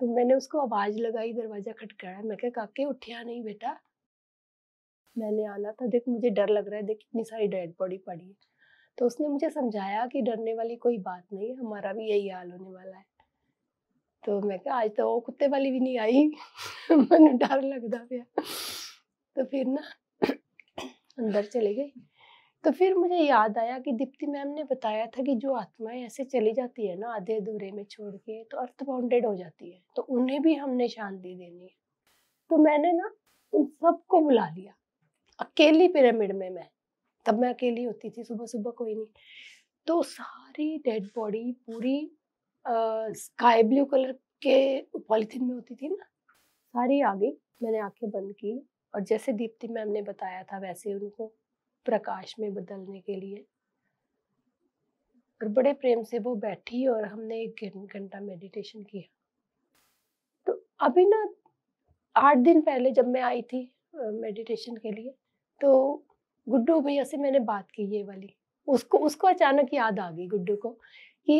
तो मैंने उसको आवाज़ लगाई दरवाज़ा खटकाया मैं क्या काके उठिया नहीं बेटा मैंने आना था देख मुझे डर लग रहा है देख इतनी सारी डेड बॉडी पड़ी है तो उसने मुझे समझाया कि डरने वाली कोई बात नहीं है हमारा भी यही हाल होने वाला है तो मैं कहा आज तो वो कुत्ते वाली भी नहीं आई मैंने डर लगता पाया तो फिर ना अंदर चले गई तो फिर मुझे याद आया कि दीप्ति मैम ने बताया था कि जो आत्माएं ऐसे चली जाती है ना आधे अधूरे में छोड़ के तो अर्थ बाउंडेड हो जाती है तो उन्हें भी हमने शांति देनी है तो मैंने ना उन सबको बुला लिया अकेली पिरामिड में मैं तब मैं अकेली होती थी सुबह सुबह कोई नहीं तो सारी डेड बॉडी पूरी स्काई ब्लू कलर के पॉलीथीन में होती थी ना सारी आ गई मैंने आंखें बंद की और जैसे दीप्ति मैम ने बताया था वैसे उनको प्रकाश में बदलने के लिए और बड़े प्रेम से वो बैठी और हमने एक घंटा मेडिटेशन किया तो अभी ना आठ दिन पहले जब मैं आई थी मेडिटेशन के लिए तो गुड्डू भैया से मैंने बात की ये वाली उसको उसको अचानक याद आ गई गुड्डू को कि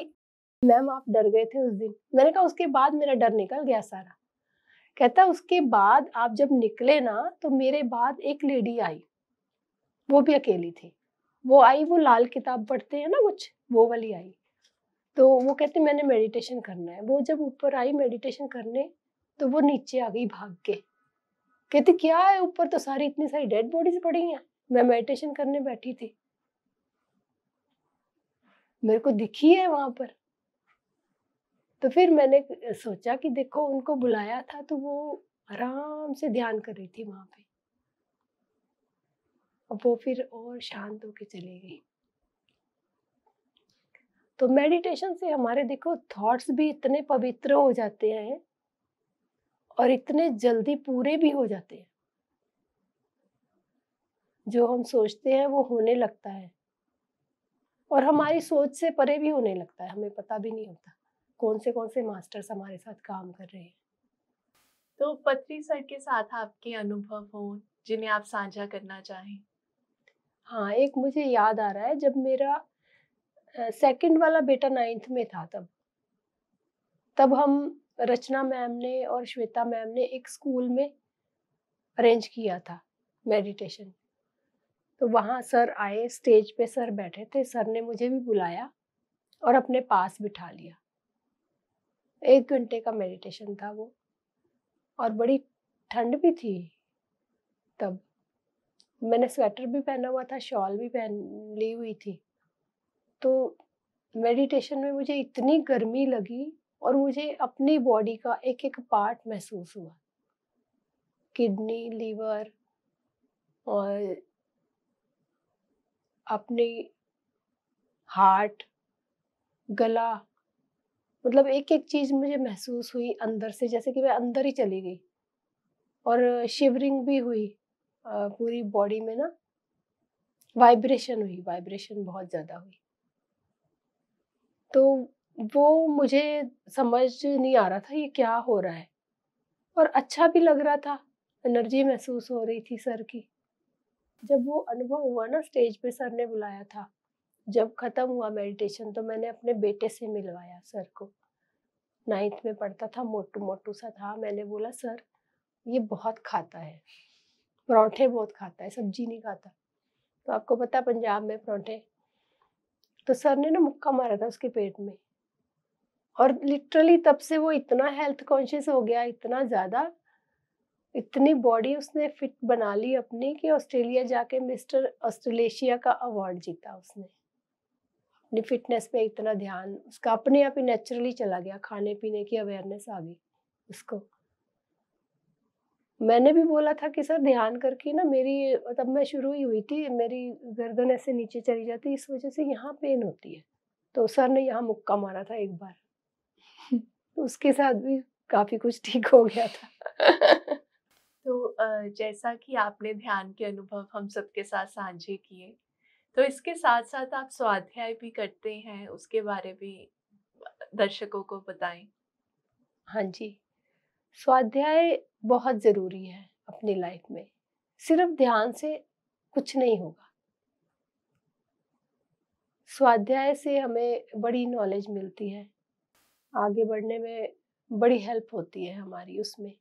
मैम आप डर गए थे उस दिन मैंने कहा उसके बाद मेरा डर निकल गया सारा कहता उसके बाद आप जब निकले ना तो मेरे बाद एक लेडी आई वो भी अकेली थी वो आई वो लाल किताब पढ़ते हैं ना कुछ वो वाली आई तो वो कहते मैंने मेडिटेशन करना है वो जब ऊपर आई मेडिटेशन करने तो वो नीचे आ गई भाग के कहती क्या है ऊपर तो सारी इतनी सारी डेड बॉडीज पड़ी हैं मैं मेडिटेशन करने बैठी थी मेरे को दिखी है वहां पर तो फिर मैंने सोचा कि देखो उनको बुलाया था तो वो आराम से ध्यान कर रही थी वहां पे अब वो फिर और शांत होके चली गई तो मेडिटेशन से हमारे देखो थॉट्स भी इतने पवित्र हो जाते हैं और इतने जल्दी पूरे भी हो जाते हैं जो हम सोचते हैं वो होने लगता है और हमारी सोच से परे भी होने लगता है हमें पता भी नहीं होता कौन से कौन से मास्टर्स हमारे साथ काम कर रहे हैं तो पत्री सर के साथ आपके अनुभव हो जिन्हें आप साझा करना चाहें हाँ एक मुझे याद आ रहा है जब मेरा सेकंड वाला बेटा नाइन्थ में था तब तब हम रचना मैम ने और श्वेता मैम ने एक स्कूल में अरेंज किया था मेडिटेशन तो वहाँ सर आए स्टेज पे सर बैठे थे सर ने मुझे भी बुलाया और अपने पास बिठा लिया एक घंटे का मेडिटेशन था वो और बड़ी ठंड भी थी तब मैंने स्वेटर भी पहना हुआ था शॉल भी पहन ली हुई थी तो मेडिटेशन में मुझे इतनी गर्मी लगी और मुझे अपनी बॉडी का एक एक पार्ट महसूस हुआ किडनी लीवर और अपने हार्ट गला मतलब एक एक चीज़ मुझे महसूस हुई अंदर से जैसे कि मैं अंदर ही चली गई और शिवरिंग भी हुई पूरी बॉडी में ना वाइब्रेशन हुई वाइब्रेशन बहुत ज़्यादा हुई तो वो मुझे समझ नहीं आ रहा था ये क्या हो रहा है और अच्छा भी लग रहा था एनर्जी महसूस हो रही थी सर की जब वो अनुभव हुआ ना स्टेज पे सर ने बुलाया था जब ख़त्म हुआ मेडिटेशन तो मैंने अपने बेटे से मिलवाया सर को नाइन्थ में पढ़ता था मोटू मोटू सा था मैंने बोला सर ये बहुत खाता है परौंठे बहुत खाता है सब्जी नहीं खाता तो आपको पता पंजाब में परौंठे तो सर ने ना मुक्का मारा था उसके पेट में और लिटरली तब से वो इतना हेल्थ कॉन्शियस हो गया इतना ज़्यादा इतनी बॉडी उसने फिट बना ली अपनी कि ऑस्ट्रेलिया जाके मिस्टर ऑस्ट्रेलेशिया का अवार्ड जीता उसने अपनी फिटनेस पे इतना ध्यान उसका अपने आप ही नेचुरली चला गया खाने पीने की अवेयरनेस आ गई उसको मैंने भी बोला था कि सर ध्यान करके ना मेरी तब मैं शुरू ही हुई थी मेरी गर्दन ऐसे नीचे चली जाती इस वजह से यहाँ पेन होती है तो सर ने यहाँ मुक्का मारा था एक बार उसके साथ भी काफ़ी कुछ ठीक हो गया था तो जैसा कि आपने ध्यान के अनुभव हम सबके साथ साझे किए तो इसके साथ साथ आप स्वाध्याय भी करते हैं उसके बारे में दर्शकों को बताएं हाँ जी स्वाध्याय बहुत ज़रूरी है अपनी लाइफ में सिर्फ ध्यान से कुछ नहीं होगा स्वाध्याय से हमें बड़ी नॉलेज मिलती है आगे बढ़ने में बड़ी हेल्प होती है हमारी उसमें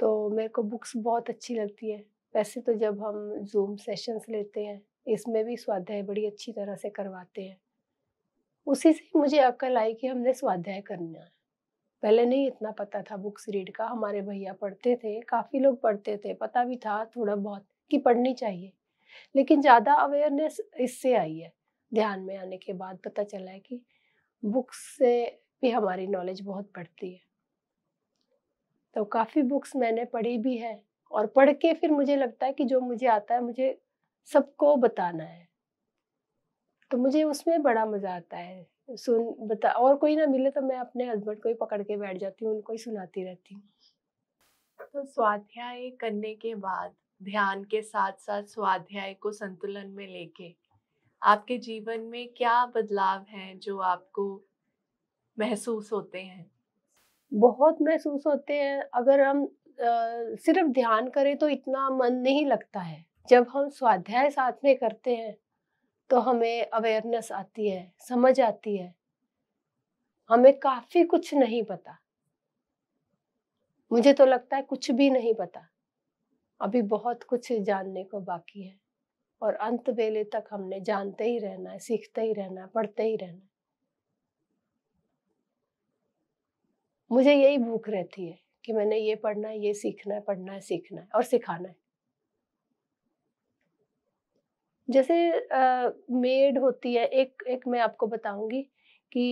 तो मेरे को बुक्स बहुत अच्छी लगती है वैसे तो जब हम जूम सेशंस लेते हैं इसमें भी स्वाध्याय बड़ी अच्छी तरह से करवाते हैं उसी से मुझे अक्ल आई कि हमने स्वाध्याय करना है पहले नहीं इतना पता था बुक्स रीड का हमारे भैया पढ़ते थे काफ़ी लोग पढ़ते थे पता भी था थोड़ा बहुत कि पढ़नी चाहिए लेकिन ज़्यादा अवेयरनेस इससे आई है ध्यान में आने के बाद पता चला है कि बुक्स से भी हमारी नॉलेज बहुत बढ़ती है तो काफ़ी बुक्स मैंने पढ़ी भी है और पढ़ के फिर मुझे लगता है कि जो मुझे आता है मुझे सबको बताना है तो मुझे उसमें बड़ा मज़ा आता है सुन बता और कोई ना मिले तो मैं अपने हस्बैंड को ही पकड़ के बैठ जाती हूँ उनको ही सुनाती रहती हूँ तो स्वाध्याय करने के बाद ध्यान के साथ साथ स्वाध्याय को संतुलन में लेके आपके जीवन में क्या बदलाव हैं जो आपको महसूस होते हैं बहुत महसूस होते हैं अगर हम सिर्फ ध्यान करें तो इतना मन नहीं लगता है जब हम स्वाध्याय साथ में करते हैं तो हमें अवेयरनेस आती है समझ आती है हमें काफी कुछ नहीं पता मुझे तो लगता है कुछ भी नहीं पता अभी बहुत कुछ जानने को बाकी है और अंत वेले तक हमने जानते ही रहना है सीखते ही रहना है पढ़ते ही रहना है मुझे यही भूख रहती है कि मैंने ये पढ़ना है ये सीखना है पढ़ना है सीखना है और सिखाना है जैसे मेड होती है एक एक मैं आपको बताऊंगी कि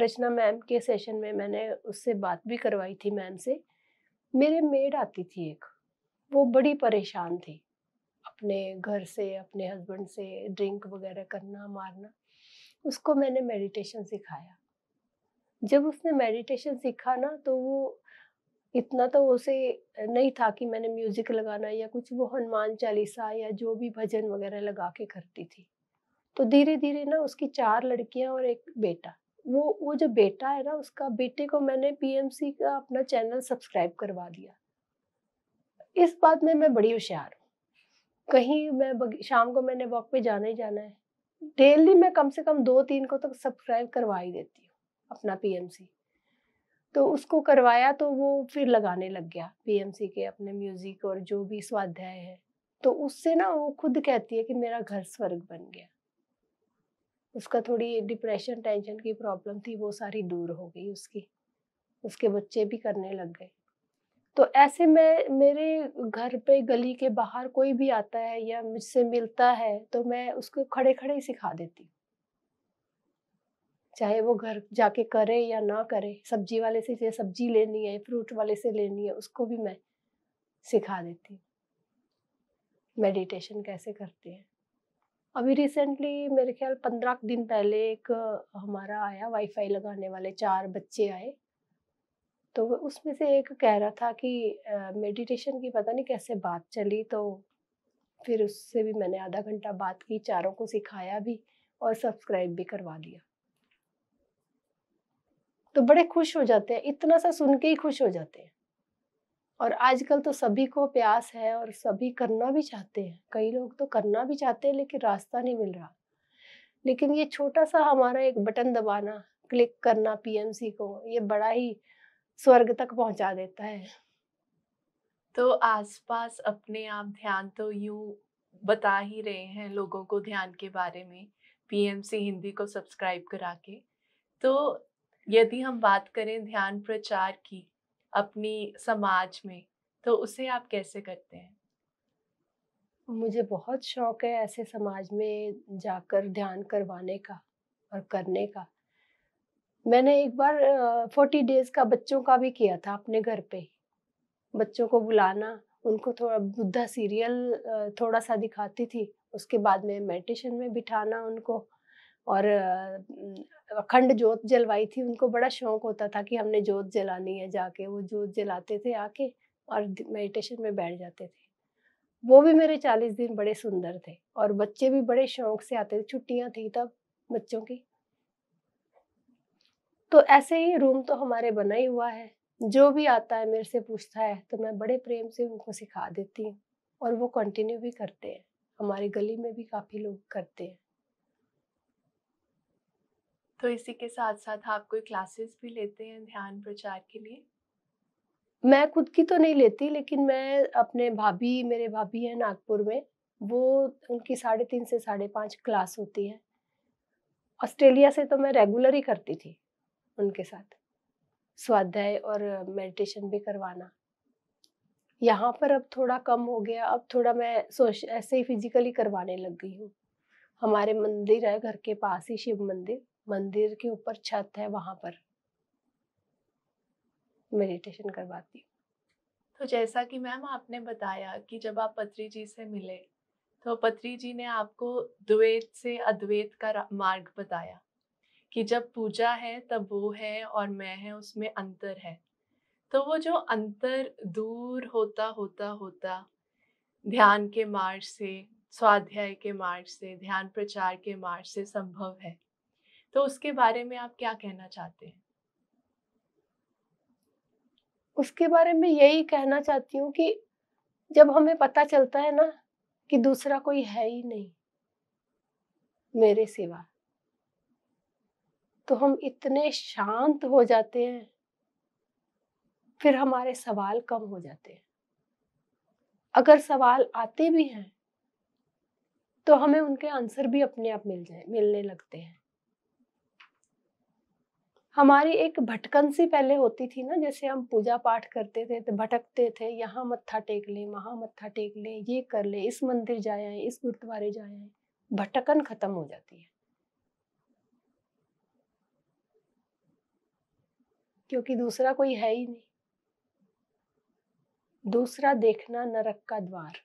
रचना मैम के सेशन में मैंने उससे बात भी करवाई थी मैम से मेरे मेड आती थी एक वो बड़ी परेशान थी अपने घर से अपने हस्बैंड से ड्रिंक वगैरह करना मारना उसको मैंने मेडिटेशन सिखाया जब उसने मेडिटेशन सीखा ना तो वो इतना तो उसे नहीं था कि मैंने म्यूजिक लगाना या कुछ वो हनुमान चालीसा या जो भी भजन वगैरह लगा के करती थी तो धीरे धीरे ना उसकी चार लड़कियां और एक बेटा वो वो जो बेटा है ना उसका बेटे को मैंने पीएमसी का अपना चैनल सब्सक्राइब करवा दिया इस बात में मैं बड़ी होशियार हूँ कहीं मैं शाम को मैंने वॉक पे जाना ही जाना है डेली मैं कम से कम दो तीन को तक तो सब्सक्राइब करवा ही देती अपना पीएमसी तो उसको करवाया तो वो फिर लगाने लग गया पीएमसी के अपने म्यूजिक और जो भी स्वाध्याय है तो उससे ना वो खुद कहती है कि मेरा घर स्वर्ग बन गया उसका थोड़ी डिप्रेशन टेंशन की प्रॉब्लम थी वो सारी दूर हो गई उसकी उसके बच्चे भी करने लग गए तो ऐसे में मेरे घर पे गली के बाहर कोई भी आता है या मुझसे मिलता है तो मैं उसको खड़े खड़े ही सिखा देती चाहे वो घर जाके करे या ना करे सब्जी वाले से चाहे सब्जी लेनी है फ्रूट वाले से लेनी है उसको भी मैं सिखा देती हूँ मेडिटेशन कैसे करते हैं अभी रिसेंटली मेरे ख्याल पंद्रह दिन पहले एक हमारा आया वाईफाई लगाने वाले चार बच्चे आए तो उसमें से एक कह रहा था कि मेडिटेशन की पता नहीं कैसे बात चली तो फिर उससे भी मैंने आधा घंटा बात की चारों को सिखाया भी और सब्सक्राइब भी करवा दिया तो बड़े खुश हो जाते हैं इतना सा सुन के ही खुश हो जाते हैं और आजकल तो सभी को प्यास है और सभी करना भी चाहते हैं कई लोग तो करना भी चाहते हैं लेकिन रास्ता नहीं मिल रहा लेकिन ये छोटा सा हमारा एक बटन दबाना क्लिक करना पीएमसी को ये बड़ा ही स्वर्ग तक पहुंचा देता है तो आसपास अपने आप ध्यान तो यूं बता ही रहे हैं लोगों को ध्यान के बारे में पीएमसी हिंदी को सब्सक्राइब करा के तो यदि हम बात करें ध्यान प्रचार की अपनी समाज में तो उसे आप कैसे करते हैं मुझे बहुत शौक है ऐसे समाज में जाकर ध्यान करवाने का और करने का मैंने एक बार फोर्टी डेज का बच्चों का भी किया था अपने घर पे बच्चों को बुलाना उनको थोड़ा बुद्धा सीरियल थोड़ा सा दिखाती थी उसके बाद में मेडिटेशन में बिठाना उनको और अखंड जोत जलवाई थी उनको बड़ा शौक होता था कि हमने जोत जलानी है जाके वो जोत जलाते थे आके और मेडिटेशन में बैठ जाते थे वो भी मेरे चालीस दिन बड़े सुंदर थे और बच्चे भी बड़े शौक से आते थे छुट्टियां थी तब बच्चों की तो ऐसे ही रूम तो हमारे बना ही हुआ है जो भी आता है मेरे से पूछता है तो मैं बड़े प्रेम से उनको सिखा देती हूँ और वो कंटिन्यू भी करते हैं हमारी गली में भी काफ़ी लोग करते हैं तो इसी के साथ साथ आप कोई क्लासेस भी लेते हैं ध्यान प्रचार के लिए मैं खुद की तो नहीं लेती लेकिन मैं अपने भाभी मेरे भाभी हैं नागपुर में वो उनकी साढ़े तीन से साढ़े पाँच क्लास होती है ऑस्ट्रेलिया से तो मैं रेगुलर ही करती थी उनके साथ स्वाध्याय और मेडिटेशन भी करवाना यहाँ पर अब थोड़ा कम हो गया अब थोड़ा मैं सोच ऐसे ही फिजिकली करवाने लग गई हूँ हमारे मंदिर है घर के पास ही शिव मंदिर मंदिर के ऊपर छत है वहां पर मेडिटेशन करवाती हूँ तो जैसा कि मैम आपने बताया कि जब आप पत्री जी से मिले तो पत्री जी ने आपको द्वेत से अद्वैत का मार्ग बताया कि जब पूजा है तब वो है और मैं है उसमें अंतर है तो वो जो अंतर दूर होता होता होता ध्यान के मार्ग से स्वाध्याय के मार्ग से ध्यान प्रचार के मार्ग से संभव है तो उसके बारे में आप क्या कहना चाहते हैं उसके बारे में यही कहना चाहती हूँ कि जब हमें पता चलता है ना कि दूसरा कोई है ही नहीं मेरे सिवा तो हम इतने शांत हो जाते हैं फिर हमारे सवाल कम हो जाते हैं अगर सवाल आते भी हैं तो हमें उनके आंसर भी अपने आप मिल जाए मिलने लगते हैं हमारी एक भटकन सी पहले होती थी ना जैसे हम पूजा पाठ करते थे तो भटकते थे यहाँ मत्था टेक लें वहाँ मत्था टेक लें ये कर लें इस मंदिर जाए इस गुरुद्वारे जाए भटकन खत्म हो जाती है क्योंकि दूसरा कोई है ही नहीं दूसरा देखना नरक का द्वार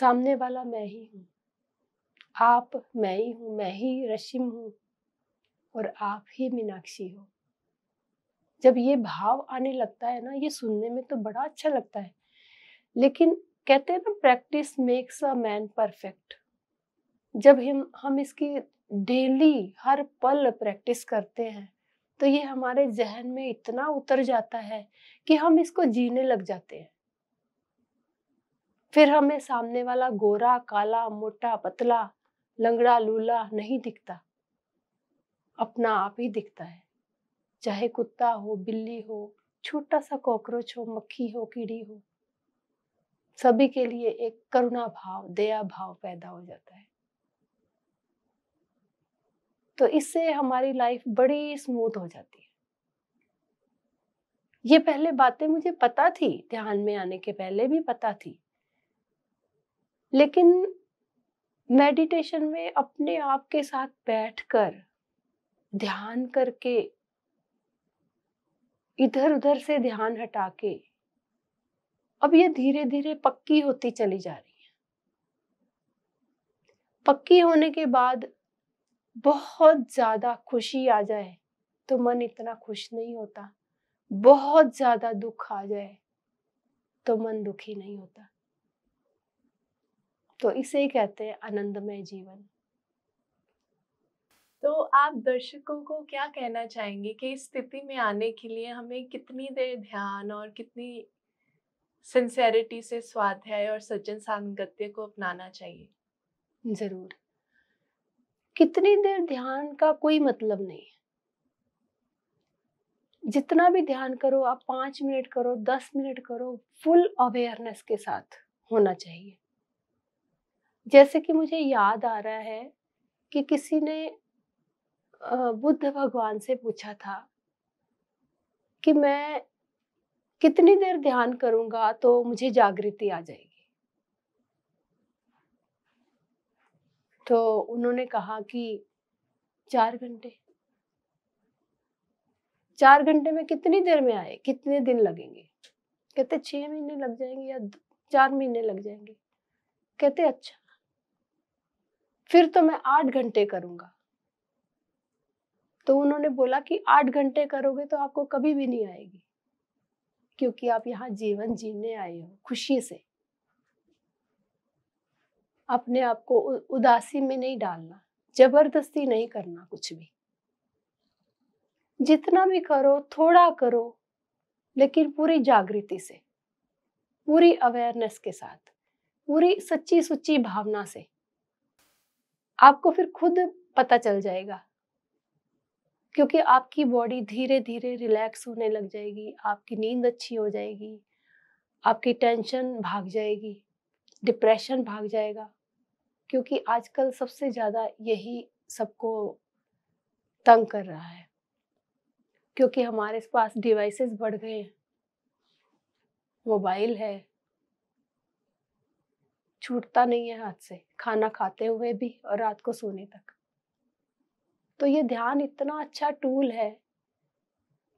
सामने वाला मैं ही हूं आप मैं ही हूँ मैं ही रशिम हूँ और आप ही मीनाक्षी हो जब ये भाव आने लगता है ना ये सुनने में तो बड़ा अच्छा लगता है लेकिन कहते हैं ना practice makes a man perfect जब हम हम इसकी डेली हर पल प्रैक्टिस करते हैं तो ये हमारे जहन में इतना उतर जाता है कि हम इसको जीने लग जाते हैं फिर हमें सामने वाला गोरा काला मोटा पतला लंगड़ा लूला नहीं दिखता अपना आप ही दिखता है चाहे कुत्ता हो बिल्ली हो छोटा सा कॉकरोच हो मक्खी हो कीड़ी हो सभी के लिए एक करुणा भाव दया भाव पैदा हो जाता है तो इससे हमारी लाइफ बड़ी स्मूथ हो जाती है ये पहले बातें मुझे पता थी ध्यान में आने के पहले भी पता थी लेकिन मेडिटेशन में अपने आप के साथ बैठकर ध्यान करके इधर उधर से ध्यान हटा के अब ये धीरे धीरे पक्की होती चली जा रही है पक्की होने के बाद बहुत ज्यादा खुशी आ जाए तो मन इतना खुश नहीं होता बहुत ज्यादा दुख आ जाए तो मन दुखी नहीं होता तो इसे ही कहते हैं आनंदमय जीवन तो आप दर्शकों को क्या कहना चाहेंगे कि इस स्थिति में आने के लिए हमें कितनी देर ध्यान और कितनी सिंसेरिटी से स्वाध्याय और सज्जन सांगत्य को अपनाना चाहिए जरूर कितनी देर ध्यान का कोई मतलब नहीं जितना भी ध्यान करो आप पांच मिनट करो दस मिनट करो फुल अवेयरनेस के साथ होना चाहिए जैसे कि मुझे याद आ रहा है कि किसी ने बुद्ध भगवान से पूछा था कि मैं कितनी देर ध्यान करूंगा तो मुझे जागृति आ जाएगी तो उन्होंने कहा कि चार घंटे चार घंटे में कितनी देर में आए कितने दिन लगेंगे कहते छह महीने लग जाएंगे या चार महीने लग जाएंगे कहते अच्छा फिर तो मैं आठ घंटे करूंगा तो उन्होंने बोला कि आठ घंटे करोगे तो आपको कभी भी नहीं आएगी क्योंकि आप यहाँ जीवन जीने आए हो खुशी से अपने आप को उदासी में नहीं डालना जबरदस्ती नहीं करना कुछ भी जितना भी करो थोड़ा करो लेकिन पूरी जागृति से पूरी अवेयरनेस के साथ पूरी सच्ची सुच्ची भावना से आपको फिर खुद पता चल जाएगा क्योंकि आपकी बॉडी धीरे धीरे रिलैक्स होने लग जाएगी आपकी नींद अच्छी हो जाएगी आपकी टेंशन भाग जाएगी डिप्रेशन भाग जाएगा क्योंकि आजकल सबसे ज़्यादा यही सबको तंग कर रहा है क्योंकि हमारे पास डिवाइसेस बढ़ गए हैं मोबाइल है छूटता नहीं है हाथ से खाना खाते हुए भी और रात को सोने तक तो ये ध्यान इतना अच्छा टूल है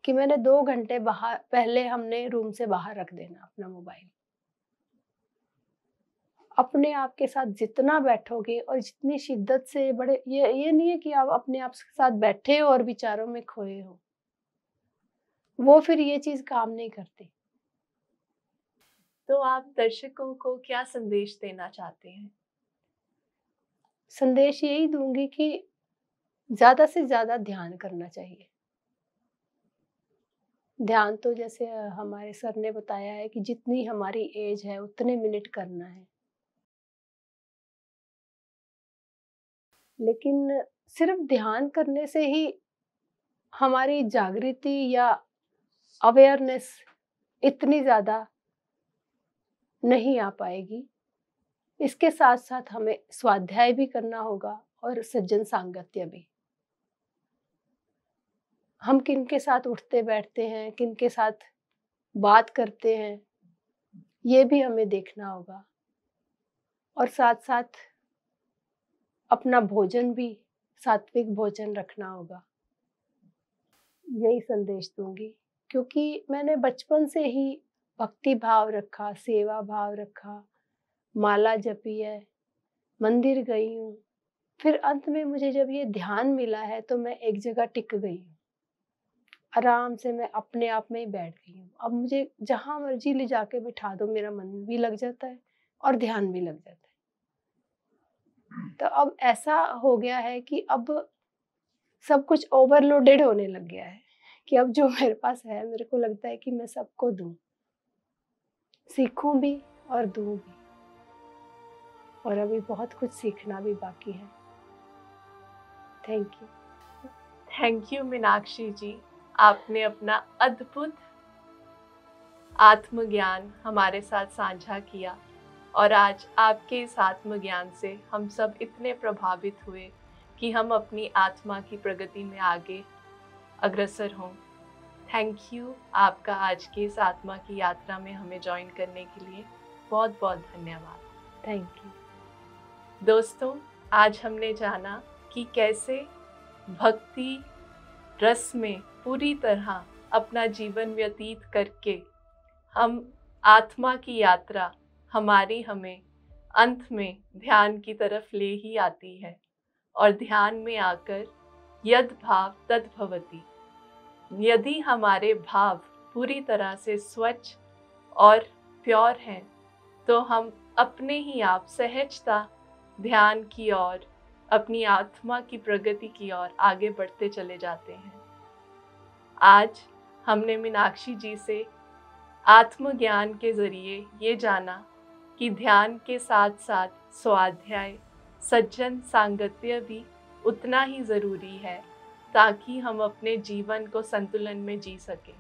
कि मैंने दो घंटे बाहर पहले हमने रूम से बाहर रख देना अपना मोबाइल अपने आप के साथ जितना बैठोगे और जितनी शिद्दत से बड़े ये ये नहीं है कि आप अपने आप के साथ बैठे हो और विचारों में खोए हो वो फिर ये चीज़ काम नहीं करती तो आप दर्शकों को क्या संदेश देना चाहते हैं संदेश यही दूंगी कि ज़्यादा से ज़्यादा ध्यान करना चाहिए ध्यान तो जैसे हमारे सर ने बताया है कि जितनी हमारी एज है उतने मिनट करना है लेकिन सिर्फ ध्यान करने से ही हमारी जागृति या अवेयरनेस इतनी ज़्यादा नहीं आ पाएगी इसके साथ साथ हमें स्वाध्याय भी करना होगा और सज्जन सांगत्य भी हम किन के साथ उठते बैठते हैं किन के साथ बात करते हैं ये भी हमें देखना होगा और साथ साथ अपना भोजन भी सात्विक भोजन रखना होगा यही संदेश दूंगी क्योंकि मैंने बचपन से ही भक्ति भाव रखा सेवा भाव रखा माला जपी है मंदिर गई हूँ फिर अंत में मुझे जब ये ध्यान मिला है तो मैं एक जगह टिक गई हूँ आराम से मैं अपने आप में ही बैठ गई हूँ अब मुझे जहाँ मर्जी ले जाके बिठा दो मेरा मन भी लग जाता है और ध्यान भी लग जाता है तो अब ऐसा हो गया है कि अब सब कुछ ओवरलोडेड होने लग गया है कि अब जो मेरे पास है मेरे को लगता है कि मैं सबको दूँ सीखूं भी और दूं भी और अभी बहुत कुछ सीखना भी बाकी है thank you thank you Meenakshi ji आपने अपना अद्भुत आत्मज्ञान हमारे साथ साझा किया और आज आपके इस आत्मज्ञान से हम सब इतने प्रभावित हुए कि हम अपनी आत्मा की प्रगति में आगे अग्रसर हों थैंक यू आपका आज के इस आत्मा की यात्रा में हमें ज्वाइन करने के लिए बहुत बहुत धन्यवाद थैंक यू दोस्तों आज हमने जाना कि कैसे भक्ति रस में पूरी तरह अपना जीवन व्यतीत करके हम आत्मा की यात्रा हमारी हमें अंत में ध्यान की तरफ ले ही आती है और ध्यान में आकर यद भाव तद्भवती यदि हमारे भाव पूरी तरह से स्वच्छ और प्योर हैं तो हम अपने ही आप सहजता ध्यान की ओर अपनी आत्मा की प्रगति की ओर आगे बढ़ते चले जाते हैं आज हमने मीनाक्षी जी से आत्मज्ञान के जरिए ये जाना कि ध्यान के साथ साथ स्वाध्याय सज्जन सांगत्य भी उतना ही ज़रूरी है ताकि हम अपने जीवन को संतुलन में जी सकें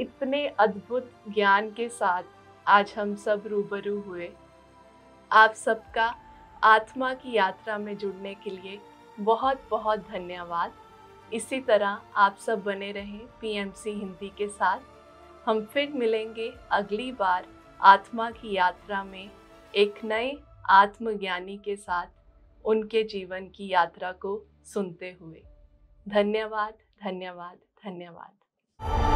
इतने अद्भुत ज्ञान के साथ आज हम सब रूबरू हुए आप सबका आत्मा की यात्रा में जुड़ने के लिए बहुत बहुत धन्यवाद इसी तरह आप सब बने रहें पीएमसी हिंदी के साथ हम फिर मिलेंगे अगली बार आत्मा की यात्रा में एक नए आत्मज्ञानी के साथ उनके जीवन की यात्रा को सुनते हुए धन्यवाद धन्यवाद धन्यवाद